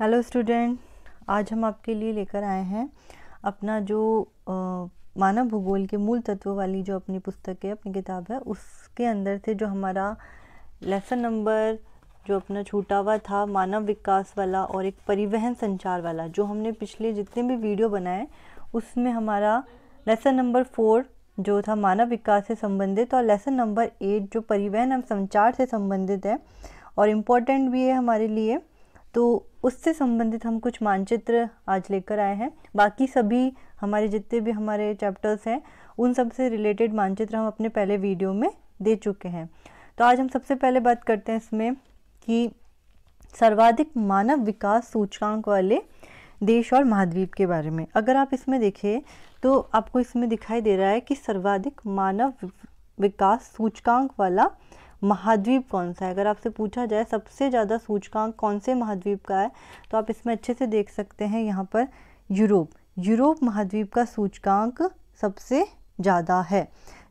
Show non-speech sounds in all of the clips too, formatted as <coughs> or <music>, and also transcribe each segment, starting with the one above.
hello student आज हम आपके लिए लेकर आए हैं अपना जो मानव भूगोल के मूल तत्व वाली जो अपनी पुस्तक है अपनी किताब है उसके अंदर से जो हमारा लेसन नंबर जो अपना छूटा हुआ था मानव विकास वाला और एक परिवहन संचार वाला जो हमने पिछले जितने भी वीडियो बनाए उसमें हमारा लेसन नंबर फोर जो था मानव विकास से संबंधित और लेसन नंबर एट जो परिवहन एवं संचार से संबंधित है और इम्पोर्टेंट भी है हमारे लिए तो उससे संबंधित हम कुछ मानचित्र आज लेकर आए हैं बाकी सभी हमारे जितने भी हमारे चैप्टर्स हैं उन सब से रिलेटेड मानचित्र हम अपने पहले वीडियो में दे चुके हैं तो आज हम सबसे पहले बात करते हैं इसमें कि सर्वाधिक मानव विकास सूचकांक वाले देश और महाद्वीप के बारे में अगर आप इसमें देखें तो आपको इसमें दिखाई दे रहा है कि सर्वाधिक मानव विकास सूचकांक वाला महाद्वीप कौन सा है अगर आपसे पूछा जाए सबसे ज़्यादा सूचकांक कौन से महाद्वीप का है तो आप इसमें अच्छे से देख सकते हैं यहाँ पर यूरोप यूरोप महाद्वीप का सूचकांक सबसे ज़्यादा है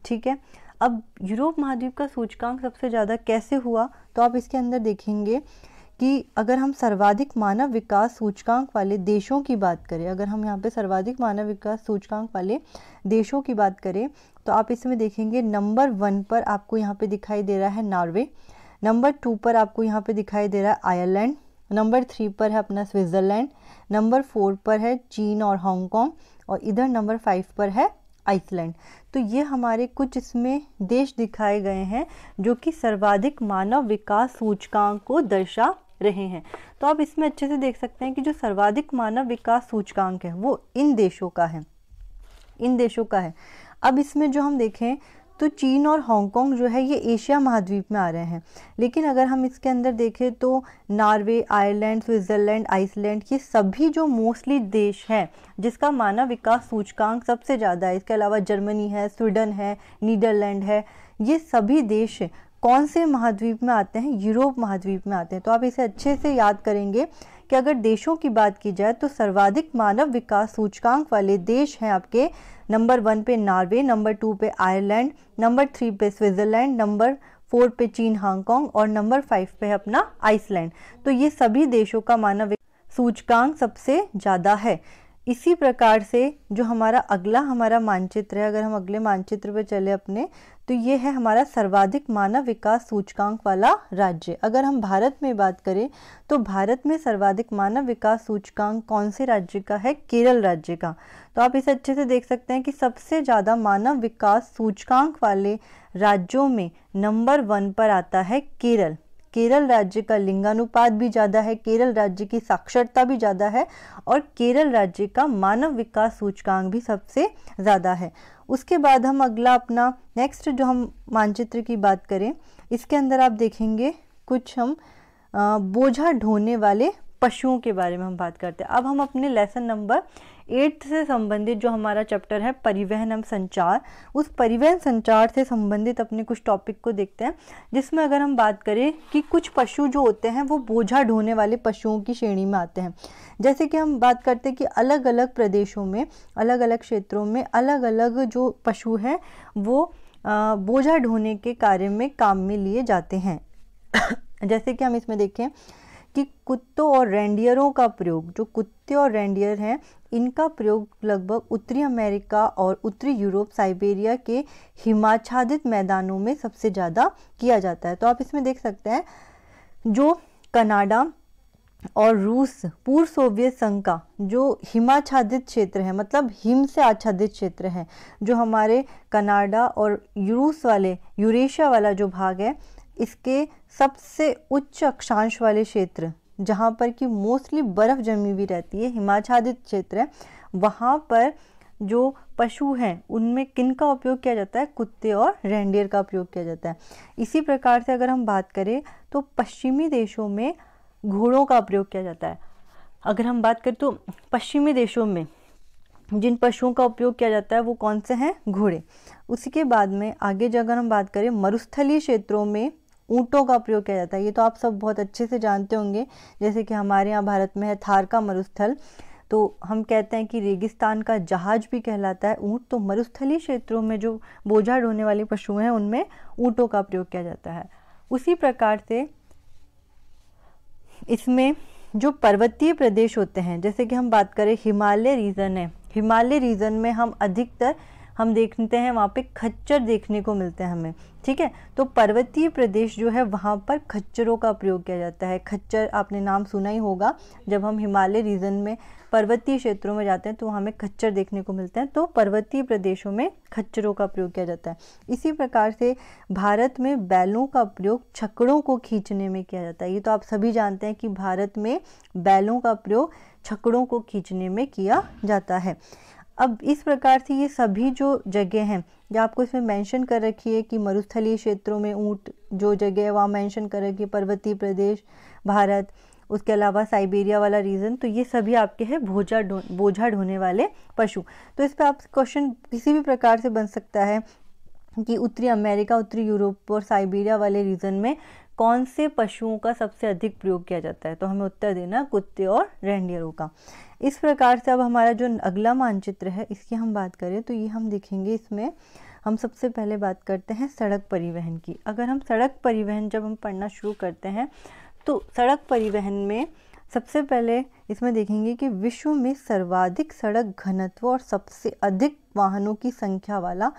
ठीक है अब यूरोप महाद्वीप का सूचकांक सबसे ज़्यादा कैसे हुआ तो आप इसके अंदर देखेंगे कि अगर हम सर्वाधिक मानव विकास सूचकांक वाले देशों की बात करें अगर हम यहाँ पे सर्वाधिक मानव विकास सूचकांक वाले देशों की बात करें तो आप इसमें देखेंगे नंबर वन पर आपको यहाँ पे दिखाई दे रहा है नॉर्वे नंबर टू पर आपको यहाँ पे दिखाई दे रहा है आयरलैंड नंबर थ्री पर है अपना स्विट्ज़रलैंड नंबर फोर पर है चीन और हांगकॉन्ग और इधर नंबर फाइव पर है आइसलैंड तो ये हमारे कुछ इसमें देश दिखाए गए हैं जो कि सर्वाधिक मानव विकास सूचकांक को दर्शा रहे हैं तो आप इसमें अच्छे से देख सकते हैं कि जो सर्वाधिक मानव विकास सूचकांक है वो इन देशों का है इन देशों का है अब इसमें जो हम देखें तो चीन और हांगकांग जो है ये एशिया महाद्वीप में आ रहे हैं लेकिन अगर हम इसके अंदर देखें तो नॉर्वे आयरलैंड स्विट्ज़रलैंड आइसलैंड ये सभी जो मोस्टली देश हैं जिसका मानव विकास सूचकांक सबसे ज़्यादा है इसके अलावा जर्मनी है स्वीडन है नीदरलैंड है ये सभी देश कौन से महाद्वीप में आते हैं यूरोप महाद्वीप में आते हैं तो आप इसे अच्छे से याद करेंगे कि अगर देशों की बात की जाए तो सर्वाधिक मानव विकास सूचकांक वाले देश हैं आपके नंबर वन पे नॉर्वे नंबर टू पे आयरलैंड नंबर थ्री पे स्विट्ज़रलैंड नंबर फोर पे चीन हांगकॉन्ग और नंबर फाइव पे अपना आइसलैंड तो ये सभी देशों का मानव सूचकांक सबसे ज़्यादा है इसी प्रकार से जो हमारा अगला हमारा मानचित्र है अगर हम अगले मानचित्र पर चले अपने तो ये है हमारा सर्वाधिक मानव विकास सूचकांक वाला राज्य अगर हम भारत में बात करें तो भारत में सर्वाधिक मानव विकास सूचकांक कौन से राज्य का है केरल राज्य का तो आप इसे अच्छे से देख सकते हैं कि सबसे ज़्यादा मानव विकास सूचकांक वाले राज्यों में नंबर वन पर आता है केरल केरल राज्य का लिंगानुपात भी ज़्यादा है केरल राज्य की साक्षरता भी ज़्यादा है और केरल राज्य का मानव विकास सूचकांक भी सबसे ज़्यादा है उसके बाद हम अगला अपना नेक्स्ट जो हम मानचित्र की बात करें इसके अंदर आप देखेंगे कुछ हम बोझा ढोने वाले पशुओं के बारे में हम बात करते हैं अब हम अपने लेसन नंबर एट्थ से संबंधित जो हमारा चैप्टर है परिवहन एवं संचार उस परिवहन संचार से संबंधित अपने कुछ टॉपिक को देखते हैं जिसमें अगर हम बात करें कि कुछ पशु जो होते हैं वो बोझा ढोने वाले पशुओं की श्रेणी में आते हैं जैसे कि हम बात करते हैं कि अलग अलग प्रदेशों में अलग अलग क्षेत्रों में अलग अलग जो पशु हैं वो बोझा ढोने के कार्य में काम में लिए जाते हैं <coughs> जैसे कि हम इसमें देखें कि कुत्तों और रेंडियरों का प्रयोग जो कुत्ते और रेंडियर हैं इनका प्रयोग लगभग उत्तरी अमेरिका और उत्तरी यूरोप साइबेरिया के हिमाच्छादित मैदानों में सबसे ज़्यादा किया जाता है तो आप इसमें देख सकते हैं जो कनाडा और रूस पूर्व सोवियत संघ का जो हिमाच्छादित क्षेत्र है मतलब हिम से आच्छादित क्षेत्र है जो हमारे कनाडा और रूस वाले यूरेशिया वाला जो भाग है इसके सबसे उच्च अक्षांश वाले क्षेत्र जहाँ पर कि मोस्टली बर्फ़ जमी हुई रहती है हिमाचादित क्षेत्र है वहाँ पर जो पशु हैं उनमें किन का उपयोग किया जाता है कुत्ते और रेंडियर का उपयोग किया जाता है इसी प्रकार से अगर हम बात करें तो पश्चिमी देशों में घोड़ों का प्रयोग किया जाता है अगर हम बात करें तो पश्चिमी देशों में जिन पशुओं का उपयोग किया जाता है वो कौन से हैं घोड़े उसी के बाद में आगे जो अगर हम बात करें मरुस्थलीय क्षेत्रों में ऊँटों का प्रयोग किया जाता है ये तो आप सब बहुत अच्छे से जानते होंगे जैसे कि हमारे यहाँ भारत में है थार का मरुस्थल तो हम कहते हैं कि रेगिस्तान का जहाज भी कहलाता है ऊँट तो मरुस्थली क्षेत्रों में जो बोझा ढोने वाले पशु हैं उनमें ऊँटों का प्रयोग किया जाता है उसी प्रकार से इसमें जो पर्वतीय प्रदेश होते हैं जैसे कि हम बात करें हिमालय रीजन है हिमालय रीजन में हम अधिकतर हम देखते हैं वहाँ पे खच्चर देखने को मिलते हैं हमें ठीक है तो पर्वतीय प्रदेश जो है वहाँ पर खच्चरों का प्रयोग किया जाता है खच्चर आपने नाम सुना ही होगा जब हम हिमालय रीजन में पर्वतीय क्षेत्रों में जाते हैं तो हमें खच्चर देखने को मिलते हैं तो पर्वतीय प्रदेशों में खच्चरों का प्रयोग किया जाता है इसी प्रकार से भारत में बैलों का प्रयोग छकड़ों को खींचने में किया जाता है ये तो आप सभी जानते हैं कि भारत में बैलों का प्रयोग छकड़ों को खींचने में किया जाता है अब इस प्रकार से ये सभी जो जगह हैं जो आपको इसमें मेंशन कर रखी है कि मरुस्थलीय क्षेत्रों में ऊँट जो जगह है वहाँ मेंशन कर रखी है पर्वतीय प्रदेश भारत उसके अलावा साइबेरिया वाला रीज़न तो ये सभी आपके हैं भोजा ढो बोझा ढोने वाले पशु तो इस पर आप क्वेश्चन किसी भी प्रकार से बन सकता है कि उत्तरी अमेरिका उत्तरी यूरोप और साइबेरिया वाले रीजन में कौन से पशुओं का सबसे अधिक प्रयोग किया जाता है तो हमें उत्तर देना कुत्ते और रेंडियरों का इस प्रकार से अब हमारा जो अगला मानचित्र है इसकी हम बात करें तो ये हम देखेंगे इसमें हम सबसे पहले बात करते हैं सड़क परिवहन की अगर हम सड़क परिवहन जब हम पढ़ना शुरू करते हैं तो सड़क परिवहन में सबसे पहले इसमें देखेंगे कि विश्व में सर्वाधिक सड़क घनत्व और सबसे अधिक वाहनों की संख्या वाला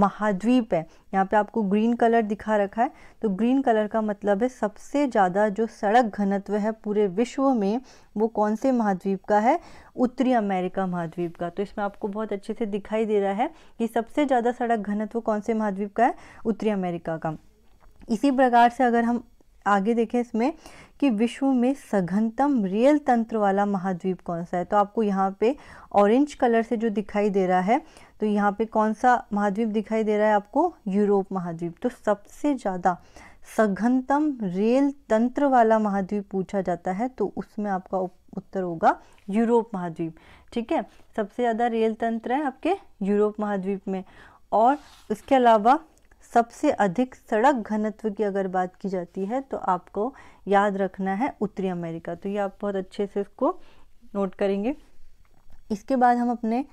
महाद्वीप है यहाँ पे आपको ग्रीन कलर दिखा रखा है तो ग्रीन कलर का मतलब है सबसे ज़्यादा जो सड़क घनत्व है पूरे विश्व में वो कौन से महाद्वीप का है उत्तरी अमेरिका महाद्वीप का तो इसमें आपको बहुत अच्छे से दिखाई दे रहा है कि सबसे ज़्यादा सड़क घनत्व कौन से महाद्वीप का है उत्तरी अमेरिका का इसी प्रकार से अगर हम आगे देखें इसमें कि विश्व में सघनतम रियल तंत्र वाला महाद्वीप कौन सा है तो आपको यहाँ पे ऑरेंज कलर से जो दिखाई दे रहा है तो यहाँ पे कौन सा महाद्वीप दिखाई दे रहा है आपको यूरोप महाद्वीप तो सबसे ज़्यादा सघनतम रेल तंत्र वाला महाद्वीप पूछा जाता है तो उसमें आपका उत्तर होगा यूरोप महाद्वीप ठीक है सबसे ज़्यादा रेल तंत्र है आपके यूरोप महाद्वीप में और उसके अलावा सबसे अधिक सड़क घनत्व की अगर बात की जाती है तो आपको याद रखना है उत्तरी अमेरिका तो ये आप बहुत अच्छे से इसको नोट करेंगे इसके बाद हम अपने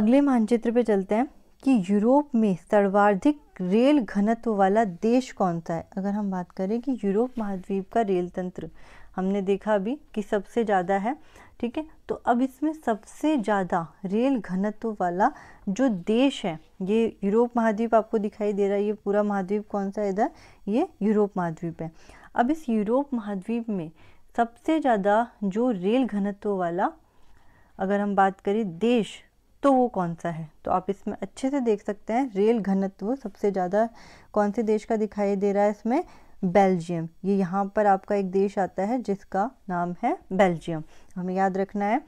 अगले मानचित्र पे चलते हैं कि यूरोप में सर्वाधिक रेल घनत्व वाला देश कौन सा है अगर हम बात करें कि यूरोप महाद्वीप का रेल तंत्र हमने देखा अभी कि सबसे ज़्यादा है ठीक है तो अब इसमें सबसे ज़्यादा रेल घनत्व वाला जो देश है ये यूरोप महाद्वीप आपको दिखाई दे रहा है ये पूरा महाद्वीप कौन सा है इधर ये यूरोप महाद्वीप है अब इस यूरोप महाद्वीप में सबसे ज़्यादा जो रेल घनत्व वाला अगर हम बात करें देश तो वो कौन सा है तो आप इसमें अच्छे से देख सकते हैं रेल घनत्व सबसे ज़्यादा कौन से देश का दिखाई दे रहा है इसमें बेल्जियम ये यहाँ पर आपका एक देश आता है जिसका नाम है बेल्जियम हमें याद रखना है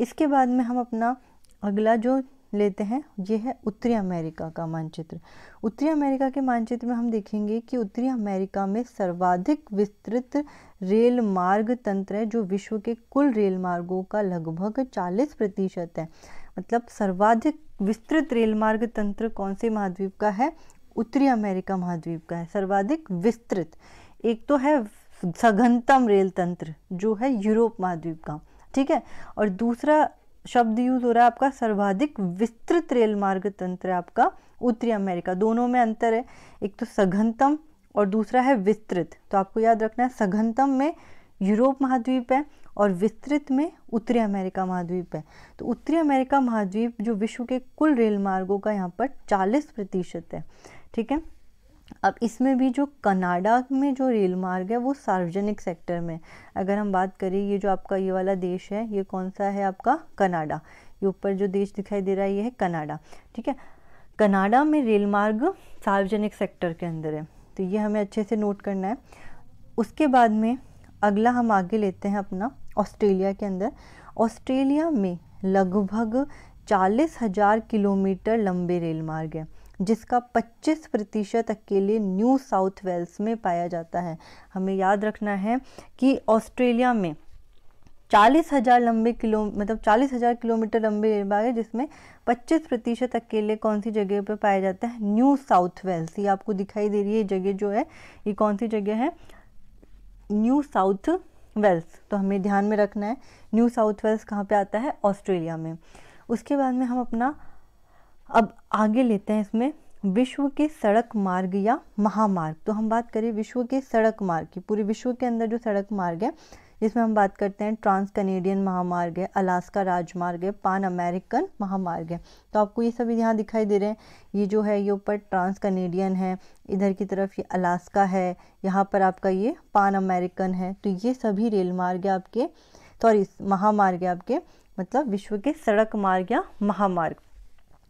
इसके बाद में हम अपना अगला जो लेते हैं ये है उत्तरी अमेरिका का मानचित्र उत्तरी अमेरिका के मानचित्र में हम देखेंगे कि उत्तरी अमेरिका में सर्वाधिक विस्तृत रेल मार्ग तंत्र है जो विश्व के कुल रेल मार्गों का लगभग 40 प्रतिशत है मतलब सर्वाधिक विस्तृत रेल मार्ग तंत्र कौन से महाद्वीप का है उत्तरी अमेरिका महाद्वीप का है सर्वाधिक विस्तृत एक तो है सघनतम रेल तंत्र जो है यूरोप महाद्वीप का ठीक है और दूसरा शब्द यूज हो रहा है आपका सर्वाधिक विस्तृत रेल मार्ग तंत्र आपका उत्तरी अमेरिका दोनों में अंतर है एक तो सघनतम और दूसरा है विस्तृत तो आपको याद रखना है सघनतम में यूरोप महाद्वीप है और विस्तृत में उत्तरी अमेरिका महाद्वीप है तो उत्तरी अमेरिका महाद्वीप जो विश्व के कुल रेल मार्गों का यहाँ पर 40 प्रतिशत है ठीक है अब इसमें भी जो कनाडा में जो रेल मार्ग है वो सार्वजनिक सेक्टर में अगर हम बात करें ये जो आपका ये वाला देश है ये कौन सा है आपका कनाडा ये ऊपर जो देश दिखाई दे रहा है ये है कनाडा ठीक है कनाडा में रेल मार्ग सार्वजनिक सेक्टर के अंदर है तो ये हमें अच्छे से नोट करना है उसके बाद में अगला हम आगे लेते हैं अपना ऑस्ट्रेलिया के अंदर ऑस्ट्रेलिया में लगभग चालीस हज़ार किलोमीटर लंबे रेल मार्ग है जिसका 25 प्रतिशत अकेले न्यू साउथ वेल्स में पाया जाता है हमें याद रखना है कि ऑस्ट्रेलिया में चालीस हज़ार लंबे किलो मतलब चालीस हज़ार किलोमीटर लंबे इलाका है जिसमें पच्चीस प्रतिशत अकेले कौन सी जगह पर पाया जाता है न्यू साउथ वेल्स ये आपको दिखाई दे रही है ये जगह जो है ये कौन सी जगह है न्यू साउथ वेल्स तो हमें ध्यान में रखना है न्यू साउथ वेल्स कहाँ पे आता है ऑस्ट्रेलिया में उसके बाद में हम अपना अब आगे लेते हैं इसमें विश्व के सड़क मार्ग या महामार्ग तो हम बात करें विश्व के सड़क मार्ग की पूरे विश्व के अंदर जो सड़क मार्ग है इसमें हम बात करते हैं ट्रांस कनेडियन महामार्ग है अलास्का राजमार्ग है पान अमेरिकन महामार्ग है तो आपको ये सभी यहाँ दिखाई दे रहे हैं ये जो है ये ऊपर ट्रांस कनेडियन है इधर की तरफ ये अलास्का है यहाँ पर आपका ये पान अमेरिकन है तो ये सभी रेल मार्ग है आपके सॉरी महामार्ग है आपके मतलब विश्व के सड़क मार्ग या महामार्ग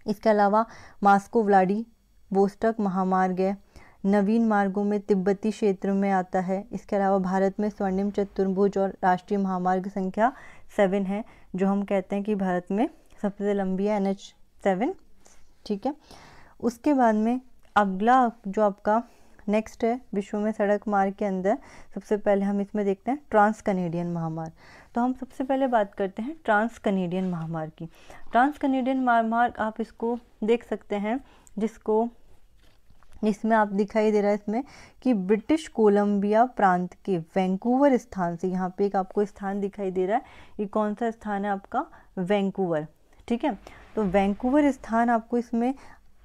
इसके अलावा मास्को व्लाडी बोस्टक महामार्ग है नवीन मार्गों में तिब्बती क्षेत्र में आता है इसके अलावा भारत में स्वर्णिम चतुर्भुज और राष्ट्रीय महामार्ग संख्या सेवन है जो हम कहते हैं कि भारत में सबसे लंबी है एन एच सेवन ठीक है उसके बाद में अगला जो आपका नेक्स्ट है विश्व में सड़क मार्ग के अंदर सबसे पहले हम इसमें देखते हैं ट्रांस कनेडियन महामार्ग तो हम सबसे पहले बात करते हैं ट्रांस कनेडियन महामार्ग की ट्रांस कनेडियन महामार्ग आप इसको देख सकते हैं जिसको इसमें आप दिखाई दे रहा है इसमें कि ब्रिटिश कोलंबिया प्रांत के वैंकूवर स्थान से यहाँ पे एक आपको स्थान दिखाई दे रहा है ये कौन सा स्थान है आपका वैंकूवर ठीक है तो वैंकूवर स्थान आपको इसमें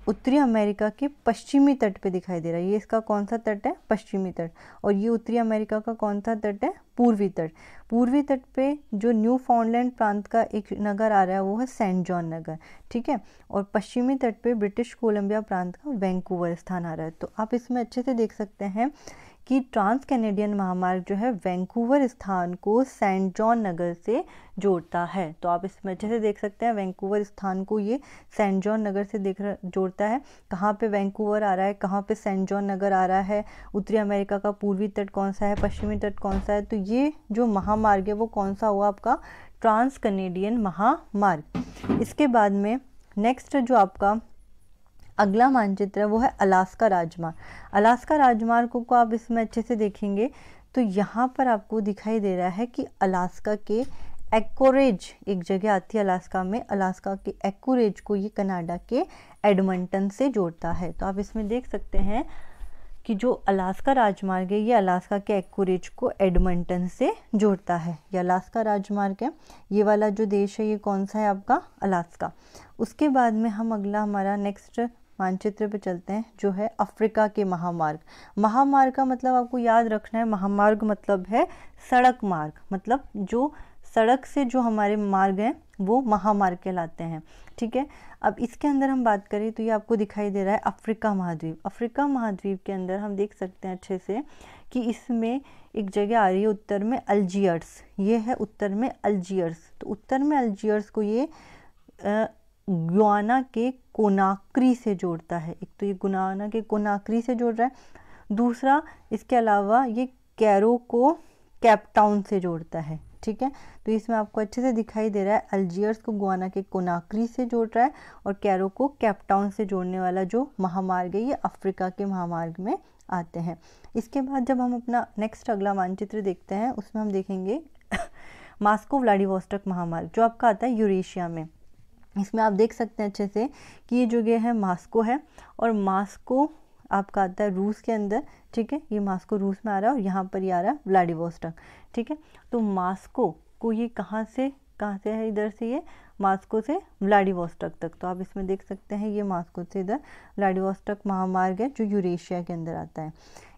उत्तरी अमेरिका के पश्चिमी तट पे दिखाई दे रहा है ये इसका कौन सा तट है पश्चिमी तट और ये उत्तरी अमेरिका का कौन सा तट है पूर्वी तट पूर्वी तट पे जो न्यू फाउंडलैंड प्रांत का एक नगर आ रहा है वो है सेंट जॉन नगर ठीक है और पश्चिमी तट पे ब्रिटिश कोलंबिया प्रांत का वैंकूवर स्थान आ रहा है तो आप इसमें अच्छे से देख सकते हैं कि ट्रांस कैनेडियन महामार्ग जो है वैंकूवर स्थान को सेंट जॉन नगर से जोड़ता है तो आप इसमें अच्छे से देख सकते हैं वैंकूवर स्थान को ये सेंट जॉन नगर से देख जोड़ता है कहाँ पे वैंकूवर आ रहा है कहाँ पे सेंट जॉन नगर आ रहा है उत्तरी अमेरिका का पूर्वी तट कौन सा है पश्चिमी तट कौन सा है तो ये जो महामार्ग है वो कौन सा हुआ आपका ट्रांस कनेडियन महामार्ग इसके बाद में नेक्स्ट जो आपका अगला मानचित्र है वो है अलास्का राजमार्ग अलास्का राजमार्ग को, आप इसमें अच्छे से देखेंगे तो यहाँ पर आपको दिखाई दे रहा है कि अलास्का के एक्ोरेज एक जगह आती है अलास्का में अलास्का के एक्ोरेज को ये कनाडा के एडमंटन से जोड़ता है तो आप इसमें देख सकते हैं कि जो अलास्का राजमार्ग है ये अलास्का के एक्ोरेज को एडमंटन से जोड़ता है ये अलास्का राजमार्ग है ये वाला जो देश है ये कौन सा है आपका अलास्का उसके बाद में हम अगला हमारा नेक्स्ट मानचित्र पे चलते हैं जो है अफ्रीका के महामार्ग महामार्ग का मतलब आपको याद रखना है महामार्ग मतलब है सड़क मार्ग मतलब जो सड़क से जो हमारे मार्ग हैं वो महामार्ग कहलाते हैं ठीक है अब इसके अंदर हम बात करें तो ये आपको दिखाई दे रहा है अफ्रीका महाद्वीप अफ्रीका महाद्वीप के अंदर हम देख सकते हैं अच्छे से कि इसमें एक जगह आ रही है उत्तर में अल्जियर्स ये है उत्तर में अल्जियर्स तो उत्तर में अल्जियर्स को ये गुआना के कोनाक्री से जोड़ता है एक तो ये गुआना के कोनाक्री से जोड़ रहा है दूसरा इसके अलावा ये कैरो को कैपटाउन से जोड़ता है ठीक है तो इसमें आपको अच्छे से दिखाई दे रहा है अल्जियर्स को गुआना के कोनाक्री से जोड़ रहा है और कैरो को कैपटाउन से जोड़ने वाला जो महामार्ग है ये अफ्रीका के महामार्ग में आते हैं इसके बाद जब हम अपना नेक्स्ट अगला मानचित्र देखते हैं उसमें हम देखेंगे <coughs> मास्को व्लाडिवोस्टक महामार्ग जो आपका आता है यूरेशिया में इसमें आप देख सकते हैं अच्छे से कि ये जो ये है मास्को है और मास्को आपका आता है रूस के अंदर ठीक है ये मास्को रूस में आ रहा है और यहाँ पर ये आ रहा है व्लाडिवोस्टक ठीक है तो मास्को को ये कहाँ से कहाँ से है इधर से ये मास्को से व्लाडिवोस्टक तक तो आप इसमें देख सकते हैं ये मास्को से इधर व्लाडिवोस्टक महामार्ग है जो यूरेशिया के अंदर आता है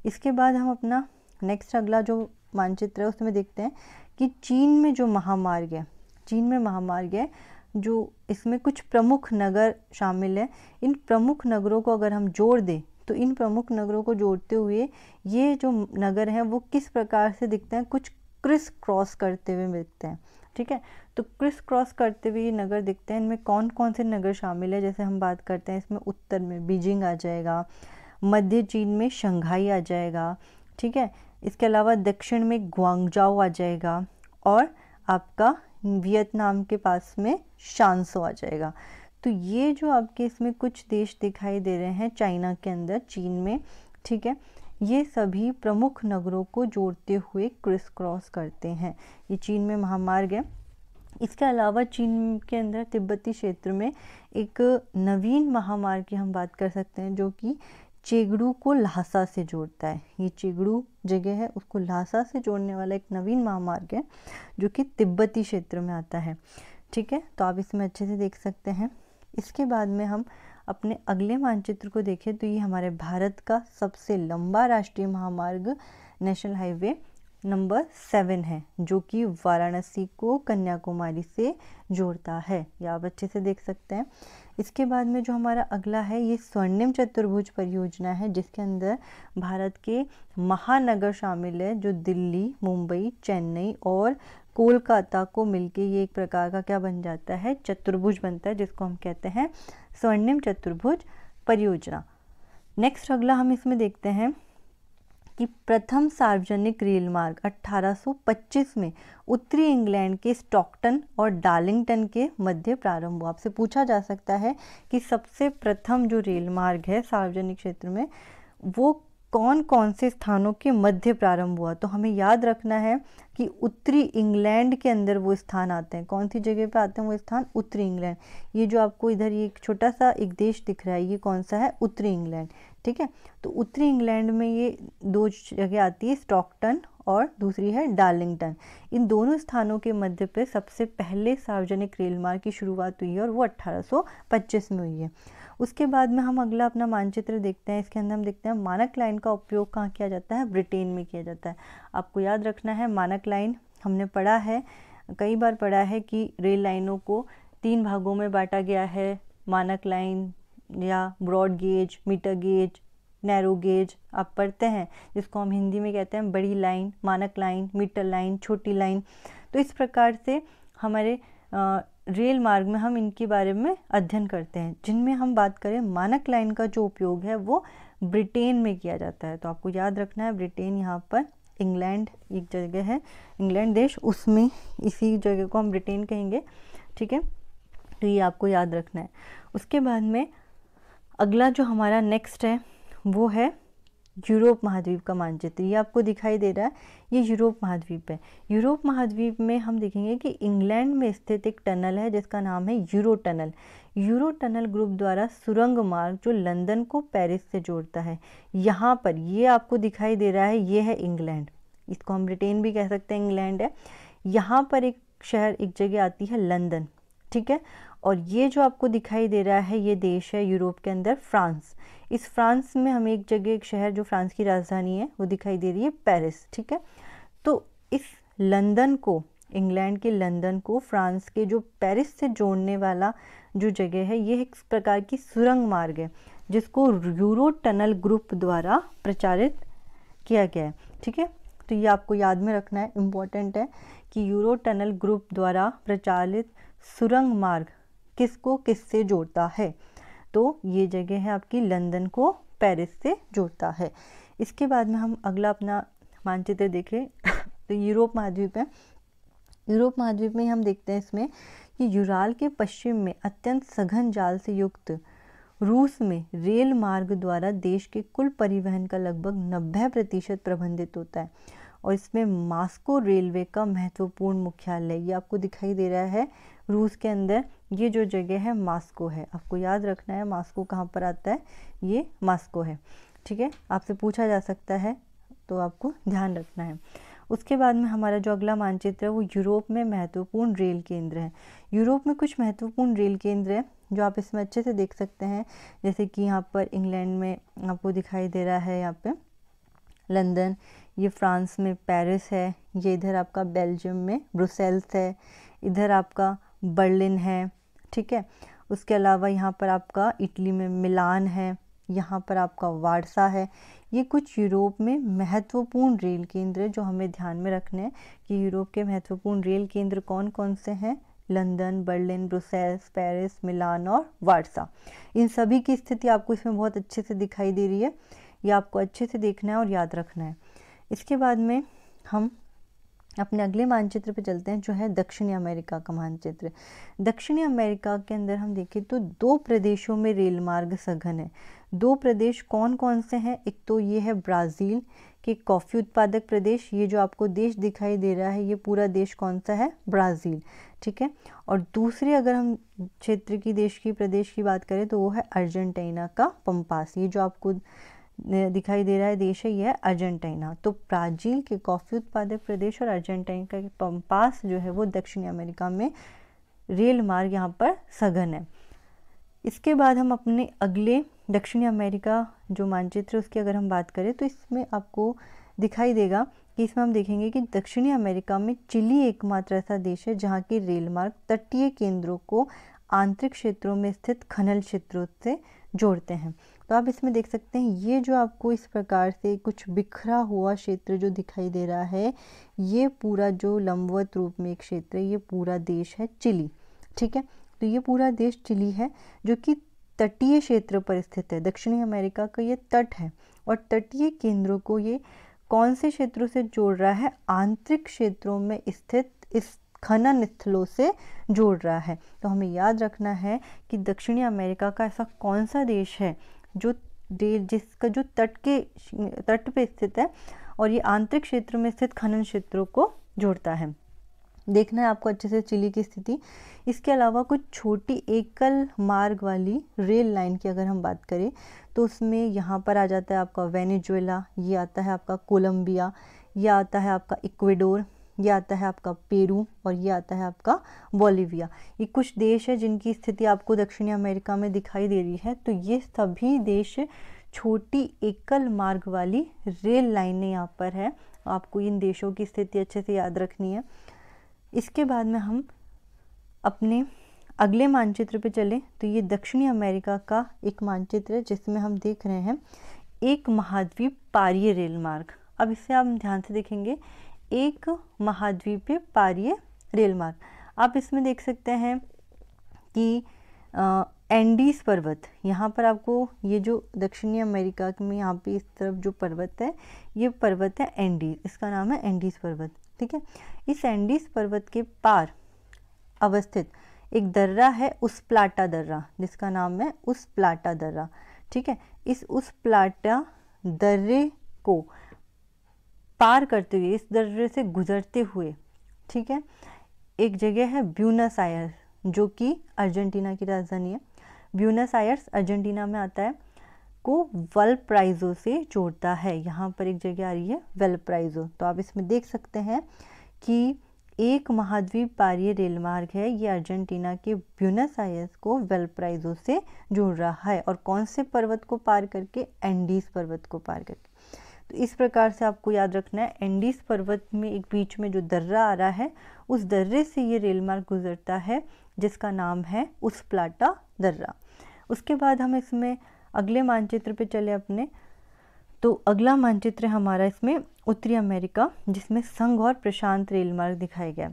इसके बाद हम अपना नेक्स्ट अगला जो मानचित्र है उसमें देखते हैं कि चीन में जो महामार्ग है चीन में महामार्ग है जो इसमें कुछ प्रमुख नगर शामिल हैं इन प्रमुख नगरों को अगर हम जोड़ दें तो इन प्रमुख नगरों को जोड़ते हुए ये जो नगर हैं वो किस प्रकार से दिखते हैं कुछ क्रिस क्रॉस करते हुए मिलते हैं ठीक है तो क्रिस क्रॉस करते हुए ये नगर दिखते हैं इनमें कौन कौन से नगर शामिल है जैसे हम बात करते हैं इसमें उत्तर में बीजिंग आ जाएगा मध्य चीन में शंघाई आ जाएगा ठीक है इसके अलावा दक्षिण में ग्वांगजाओ आ जाएगा और आपका वियतनाम के पास में शांसो आ जाएगा तो ये जो आपके इसमें कुछ देश दिखाई दे रहे हैं चाइना के अंदर चीन में ठीक है ये सभी प्रमुख नगरों को जोड़ते हुए क्रिस क्रॉस करते हैं ये चीन में महामार्ग है इसके अलावा चीन के अंदर तिब्बती क्षेत्र में एक नवीन महामार्ग की हम बात कर सकते हैं जो कि चेगड़ू को ल्हासा से जोड़ता है ये चेगड़ू जगह है उसको ल्हासा से जोड़ने वाला एक नवीन महामार्ग है जो कि तिब्बती क्षेत्र में आता है ठीक है तो आप इसमें अच्छे से देख सकते हैं इसके बाद में हम अपने अगले मानचित्र को देखें तो ये हमारे भारत का सबसे लंबा राष्ट्रीय महामार्ग नेशनल हाईवे नंबर सेवन है जो कि वाराणसी को कन्याकुमारी से जोड़ता है ये आप अच्छे से देख सकते हैं इसके बाद में जो हमारा अगला है ये स्वर्णिम चतुर्भुज परियोजना है जिसके अंदर भारत के महानगर शामिल है जो दिल्ली मुंबई चेन्नई और कोलकाता को मिलके ये एक प्रकार का क्या बन जाता है चतुर्भुज बनता है जिसको हम कहते हैं स्वर्णिम चतुर्भुज परियोजना नेक्स्ट अगला हम इसमें देखते हैं कि प्रथम सार्वजनिक रेल मार्ग 1825 में उत्तरी इंग्लैंड के स्टॉकटन और डार्लिंगटन के मध्य प्रारंभ हुआ आपसे पूछा जा सकता है कि सबसे प्रथम जो रेल मार्ग है सार्वजनिक क्षेत्र में वो कौन कौन से स्थानों के मध्य प्रारंभ हुआ तो हमें याद रखना है कि उत्तरी इंग्लैंड के अंदर वो स्थान आते हैं कौन सी जगह पे आते हैं वो स्थान उत्तरी इंग्लैंड ये जो आपको इधर ये एक छोटा सा एक देश दिख रहा है ये कौन सा है उत्तरी इंग्लैंड ठीक है तो उत्तरी इंग्लैंड में ये दो जगह आती है स्टॉकटन और दूसरी है डार्लिंगटन इन दोनों स्थानों के मध्य पे सबसे पहले सार्वजनिक रेलमार्ग की शुरुआत हुई है और वो अट्ठारह में हुई है उसके बाद में हम अगला अपना मानचित्र देखते हैं इसके अंदर हम देखते हैं मानक लाइन का उपयोग कहाँ किया जाता है ब्रिटेन में किया जाता है आपको याद रखना है मानक लाइन हमने पढ़ा है कई बार पढ़ा है कि रेल लाइनों को तीन भागों में बांटा गया है मानक लाइन या broad gauge metre gauge narrow gauge आप पढ़ते हैं जिसको हम हिंदी में कहते हैं बड़ी लाइन मानक लाइन मीटर लाइन छोटी लाइन तो इस प्रकार से हमारे रेल मार्ग में हम इनके बारे में अध्ययन करते हैं जिनमें हम बात करें मानक लाइन का जो उपयोग है वो ब्रिटेन में किया जाता है तो आपको याद रखना है ब्रिटेन यहाँ पर इंग्लैंड एक जगह है इंग्लैंड देश उसमें इसी जगह को हम ब्रिटेन कहेंगे ठीक है तो ये आपको याद रखना है उसके बाद में अगला जो हमारा नेक्स्ट है वो है यूरोप महाद्वीप का मानचित्र ये आपको दिखाई दे रहा है ये यूरोप महाद्वीप है यूरोप महाद्वीप में हम देखेंगे कि इंग्लैंड में स्थित एक टनल है जिसका नाम है Euro tunnel Euro tunnel group द्वारा सुरंग मार्ग जो लंदन को पेरिस से जोड़ता है यहाँ पर ये आपको दिखाई दे रहा है ये है इंग्लैंड इसको हम ब्रिटेन भी कह सकते हैं इंग्लैंड है यहाँ पर एक शहर एक जगह आती है लंदन ठीक है और ये जो आपको दिखाई दे रहा है ये देश है यूरोप के अंदर फ्रांस इस फ्रांस में हमें एक जगह एक शहर जो फ्रांस की राजधानी है वो दिखाई दे रही है पेरिस ठीक है तो इस लंदन को इंग्लैंड के लंदन को फ्रांस के जो पेरिस से जोड़ने वाला जो जगह है ये एक प्रकार की सुरंग मार्ग है जिसको यूरो टनल ग्रुप द्वारा प्रचारित किया गया है ठीक है तो ये आपको याद में रखना है इम्पोर्टेंट है कि यूरो टनल ग्रुप द्वारा प्रचारित सुरंग मार्ग किसको किससे जोड़ता है तो ये जगह है आपकी लंदन को पेरिस से जोड़ता है इसके बाद में हम अगला अपना मानचित्र देखें <laughs> तो यूरोप महाद्वीप है यूरोप महाद्वीप में हम देखते हैं इसमें कि यूराल के पश्चिम में अत्यंत सघन जाल से युक्त रूस में रेल मार्ग द्वारा देश के कुल परिवहन का लगभग 90 प्रतिशत प्रबंधित होता है और इसमें मास्को रेलवे का महत्वपूर्ण मुख्यालय ये आपको दिखाई दे रहा है रूस के अंदर ये जो जगह है मास्को है आपको याद रखना है मास्को कहाँ पर आता है ये मास्को है ठीक है आपसे पूछा जा सकता है तो आपको ध्यान रखना है उसके बाद में हमारा जो अगला मानचित्र है वो यूरोप में महत्वपूर्ण रेल केंद्र है यूरोप में कुछ महत्वपूर्ण रेल केंद्र है जो आप इसमें अच्छे से देख सकते हैं जैसे कि यहाँ पर इंग्लैंड में आपको दिखाई दे रहा है यहाँ पे लंदन ये फ्रांस में पेरिस है ये इधर आपका बेल्जियम में ब्रुसेल्स है इधर आपका बर्लिन है ठीक है उसके अलावा यहाँ पर आपका इटली में मिलान है यहाँ पर आपका वारसा है ये कुछ यूरोप में महत्वपूर्ण रेल केंद्र है जो हमें ध्यान में रखने हैं कि यूरोप के महत्वपूर्ण रेल केंद्र कौन कौन से हैं London Berlin Brussels Paris Milan और वारसा इन सभी की स्थिति आपको इसमें बहुत अच्छे से दिखाई दे रही है ये आपको अच्छे से देखना है और याद रखना है इसके बाद में हम अपने अगले मानचित्र पे चलते हैं जो है दक्षिणी अमेरिका का मानचित्र दक्षिणी अमेरिका के अंदर हम देखें तो दो प्रदेशों में रेल मार्ग सघन है दो प्रदेश कौन कौन से हैं एक तो ये है ब्राज़ील के कॉफ़ी उत्पादक प्रदेश ये जो आपको देश दिखाई दे रहा है ये पूरा देश कौन सा है ब्राज़ील ठीक है और दूसरे अगर हम क्षेत्र की देश की प्रदेश की बात करें तो वो है अर्जेंटीना का पंपास ये जो आपको दिखाई दे रहा है देश है यह है अर्जेंटीना तो ब्राज़ील के कॉफ़ी उत्पादक प्रदेश और अर्जेंटीना का पंपास जो है वो दक्षिणी अमेरिका में रेल मार्ग यहाँ पर सघन है इसके बाद हम अपने अगले दक्षिणी अमेरिका जो मानचित्र उसकी अगर हम बात करें तो इसमें आपको दिखाई देगा कि इसमें हम देखेंगे कि दक्षिणी अमेरिका में चिली एकमात्र ऐसा देश है जहाँ के रेल मार्ग तटीय केंद्रों को आंतरिक क्षेत्रों में स्थित खनन क्षेत्रों से जोड़ते हैं तो आप इसमें देख सकते हैं ये जो आपको इस प्रकार से कुछ बिखरा हुआ क्षेत्र जो दिखाई दे रहा है ये पूरा जो लंबवत रूप में एक क्षेत्र ये पूरा देश है चिली ठीक है तो ये पूरा देश चिली है जो कि तटीय क्षेत्र पर स्थित है दक्षिणी अमेरिका का ये तट है और तटीय केंद्रों को ये कौन से क्षेत्रों से जोड़ रहा है आंतरिक क्षेत्रों में स्थित इस खनन स्थलों से जोड़ रहा है तो हमें याद रखना है कि दक्षिणी अमेरिका का ऐसा कौन सा देश है जो जिसका जो तट के तट पे स्थित है और ये आंतरिक क्षेत्र में स्थित खनन क्षेत्रों को जोड़ता है देखना है आपको अच्छे से चिली की स्थिति इसके अलावा कुछ छोटी एकल मार्ग वाली रेल लाइन की अगर हम बात करें तो उसमें यहाँ पर आ जाता है आपका वेनेजुएला ये आता है आपका कोलंबिया ये आता है आपका इक्वेडोर ये आता है आपका पेरू और ये आता है आपका बोलीविया ये कुछ देश है जिनकी स्थिति आपको दक्षिणी अमेरिका में दिखाई दे रही है तो ये सभी देश छोटी एकल मार्ग वाली रेल लाइनें यहाँ पर है आपको इन देशों की स्थिति अच्छे से याद रखनी है इसके बाद में हम अपने अगले मानचित्र पे चलें तो ये दक्षिणी अमेरिका का एक मानचित्र है जिसमें हम देख रहे हैं एक महाद्वीप पारीय रेल मार्ग अब इसे आप ध्यान से देखेंगे एक महाद्वीपीय पारीय रेलमार्ग आप इसमें देख सकते हैं कि एंडीज पर्वत यहाँ पर आपको ये जो दक्षिणी अमेरिका में यहाँ पे इस तरफ जो पर्वत है ये पर्वत है एंडीज इसका नाम है एंडीज पर्वत ठीक है इस एंडीज पर्वत के पार अवस्थित एक दर्रा है उस प्लाटा दर्रा जिसका नाम है उस प्लाटा दर्रा ठीक है इस उस प्लाटा दर्रे को पार करते हुए इस दर्रे से गुजरते हुए ठीक है एक जगह है ब्यूनस आयर्स जो कि अर्जेंटीना की राजधानी है ब्यूनस आयर्स अर्जेंटीना में आता है को वल प्राइजो से जोड़ता है यहाँ पर एक जगह आ रही है वेल प्राइज़ो तो आप इसमें देख सकते हैं कि एक महाद्वीप पारीय रेल मार्ग है ये अर्जेंटीना के ब्यूनस आयर्स को वेल से जोड़ रहा है और कौन से पर्वत को पार करके एंडीज पर्वत को पार करके इस प्रकार से आपको याद रखना है एंडीज पर्वत में एक बीच में जो दर्रा आ रहा है उस दर्रे से ये रेल मार्ग गुजरता है जिसका नाम है उस प्लाटा दर्रा उसके बाद हम इसमें अगले मानचित्र पे चले अपने तो अगला मानचित्र हमारा इसमें उत्तरी अमेरिका जिसमें संघ और प्रशांत रेल मार्ग दिखाया गया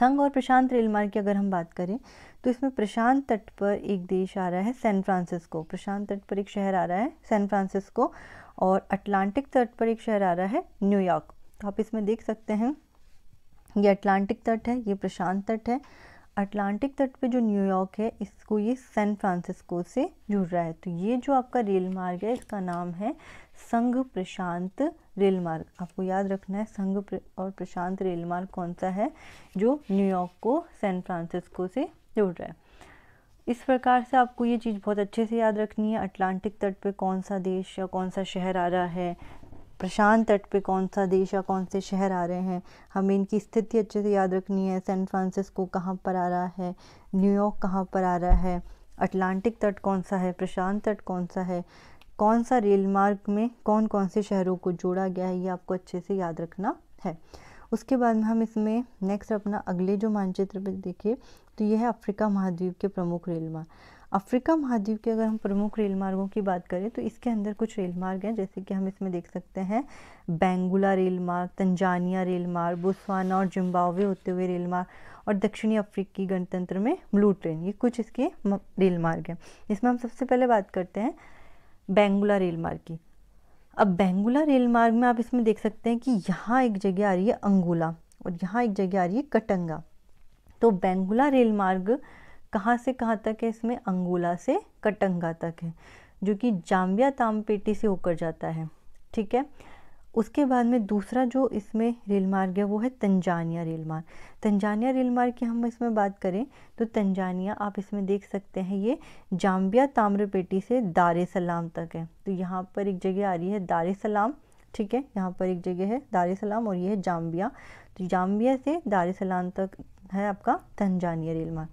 संघ और प्रशांत रेल मार्ग की अगर हम बात करें तो इसमें प्रशांत तट पर एक देश आ रहा है सैन फ्रांसिस्को प्रशांत तट पर एक शहर आ रहा है सैन फ्रांसिस्को और अटलांटिक तट पर एक शहर आ रहा है न्यूयॉर्क तो आप इसमें देख सकते हैं ये अटलांटिक तट है ये प्रशांत तट है अटलांटिक तट पे जो न्यूयॉर्क है इसको ये सैन फ्रांसिस्को से जुड़ रहा है तो ये जो आपका रेल मार्ग है इसका नाम है संघ प्रशांत रेल मार्ग आपको याद रखना है संघ और प्रशांत रेल मार्ग कौन सा है जो न्यूयॉर्क को सैन फ्रांसिस्को से जुड़ रहा है इस प्रकार से आपको ये चीज़ बहुत अच्छे से याद रखनी है अटलांटिक तट पे कौन सा देश या कौन सा शहर आ रहा है प्रशांत तट पे कौन सा देश या कौन से शहर आ रहे हैं हमें इनकी स्थिति अच्छे से याद रखनी है सैन फ्रांसिस्को कहाँ पर आ रहा है न्यूयॉर्क कहाँ पर आ रहा है अटलांटिक तट कौन सा है प्रशांत तट कौन सा है कौन सा रेल मार्ग में कौन कौन से शहरों को जोड़ा गया है ये आपको अच्छे से याद रखना है उसके बाद में हम इसमें नेक्स्ट अपना अगले जो मानचित्र पे देखिए तो ये है अफ्रीका महाद्वीप के प्रमुख रेल मार्ग अफ्रीका महाद्वीप के अगर हम प्रमुख रेल मार्गों की बात करें तो इसके अंदर कुछ रेल मार्ग हैं जैसे कि हम इसमें देख सकते हैं बेंगुला रेल मार्ग तंजानिया रेल मार्ग बोस्वाना और जिम्बावे होते हुए रेल मार्ग और दक्षिणी अफ्रीकी गणतंत्र में ब्लू ट्रेन ये कुछ इसके रेल मार्ग हैं इसमें हम सबसे पहले बात करते हैं बेंगुला रेल मार्ग की अब बेंगुला रेल मार्ग में आप इसमें देख सकते हैं कि यहाँ एक जगह आ रही है अंगोला और यहाँ एक जगह आ रही है कटंगा तो बेंगुला रेल मार्ग कहाँ से कहाँ तक है इसमें अंगोला से कटंगा तक है जो कि जाम्बिया तामपेटी से होकर जाता है ठीक है उसके बाद में दूसरा जो इसमें रेल मार्ग है वो है तंजानिया रेल मार्ग तंजानिया रेल मार्ग की हम इसमें बात करें तो तंजानिया आप इसमें देख सकते हैं ये जाम्बिया ताम्रपेटी से दार सलाम तक है तो यहाँ पर एक जगह आ रही है दार सलाम ठीक है यहाँ पर एक जगह है दार सलाम और ये है जाम्बिया तो जाम्बिया से दार सलाम तक है आपका तंजानिया रेलमा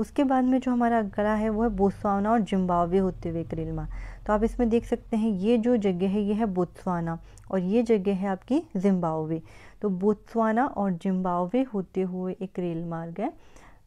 उसके बाद में जो हमारा अगला है वो है बोत्सवाना और जिम्बावे होते हुए एक रेलमा तो आप इसमें देख सकते हैं ये जो जगह है ये है बोत्सवाना और ये जगह है आपकी जिम्बावे तो बोत्सवाना और जिम्बावे होते हुए एक रेल मार्ग है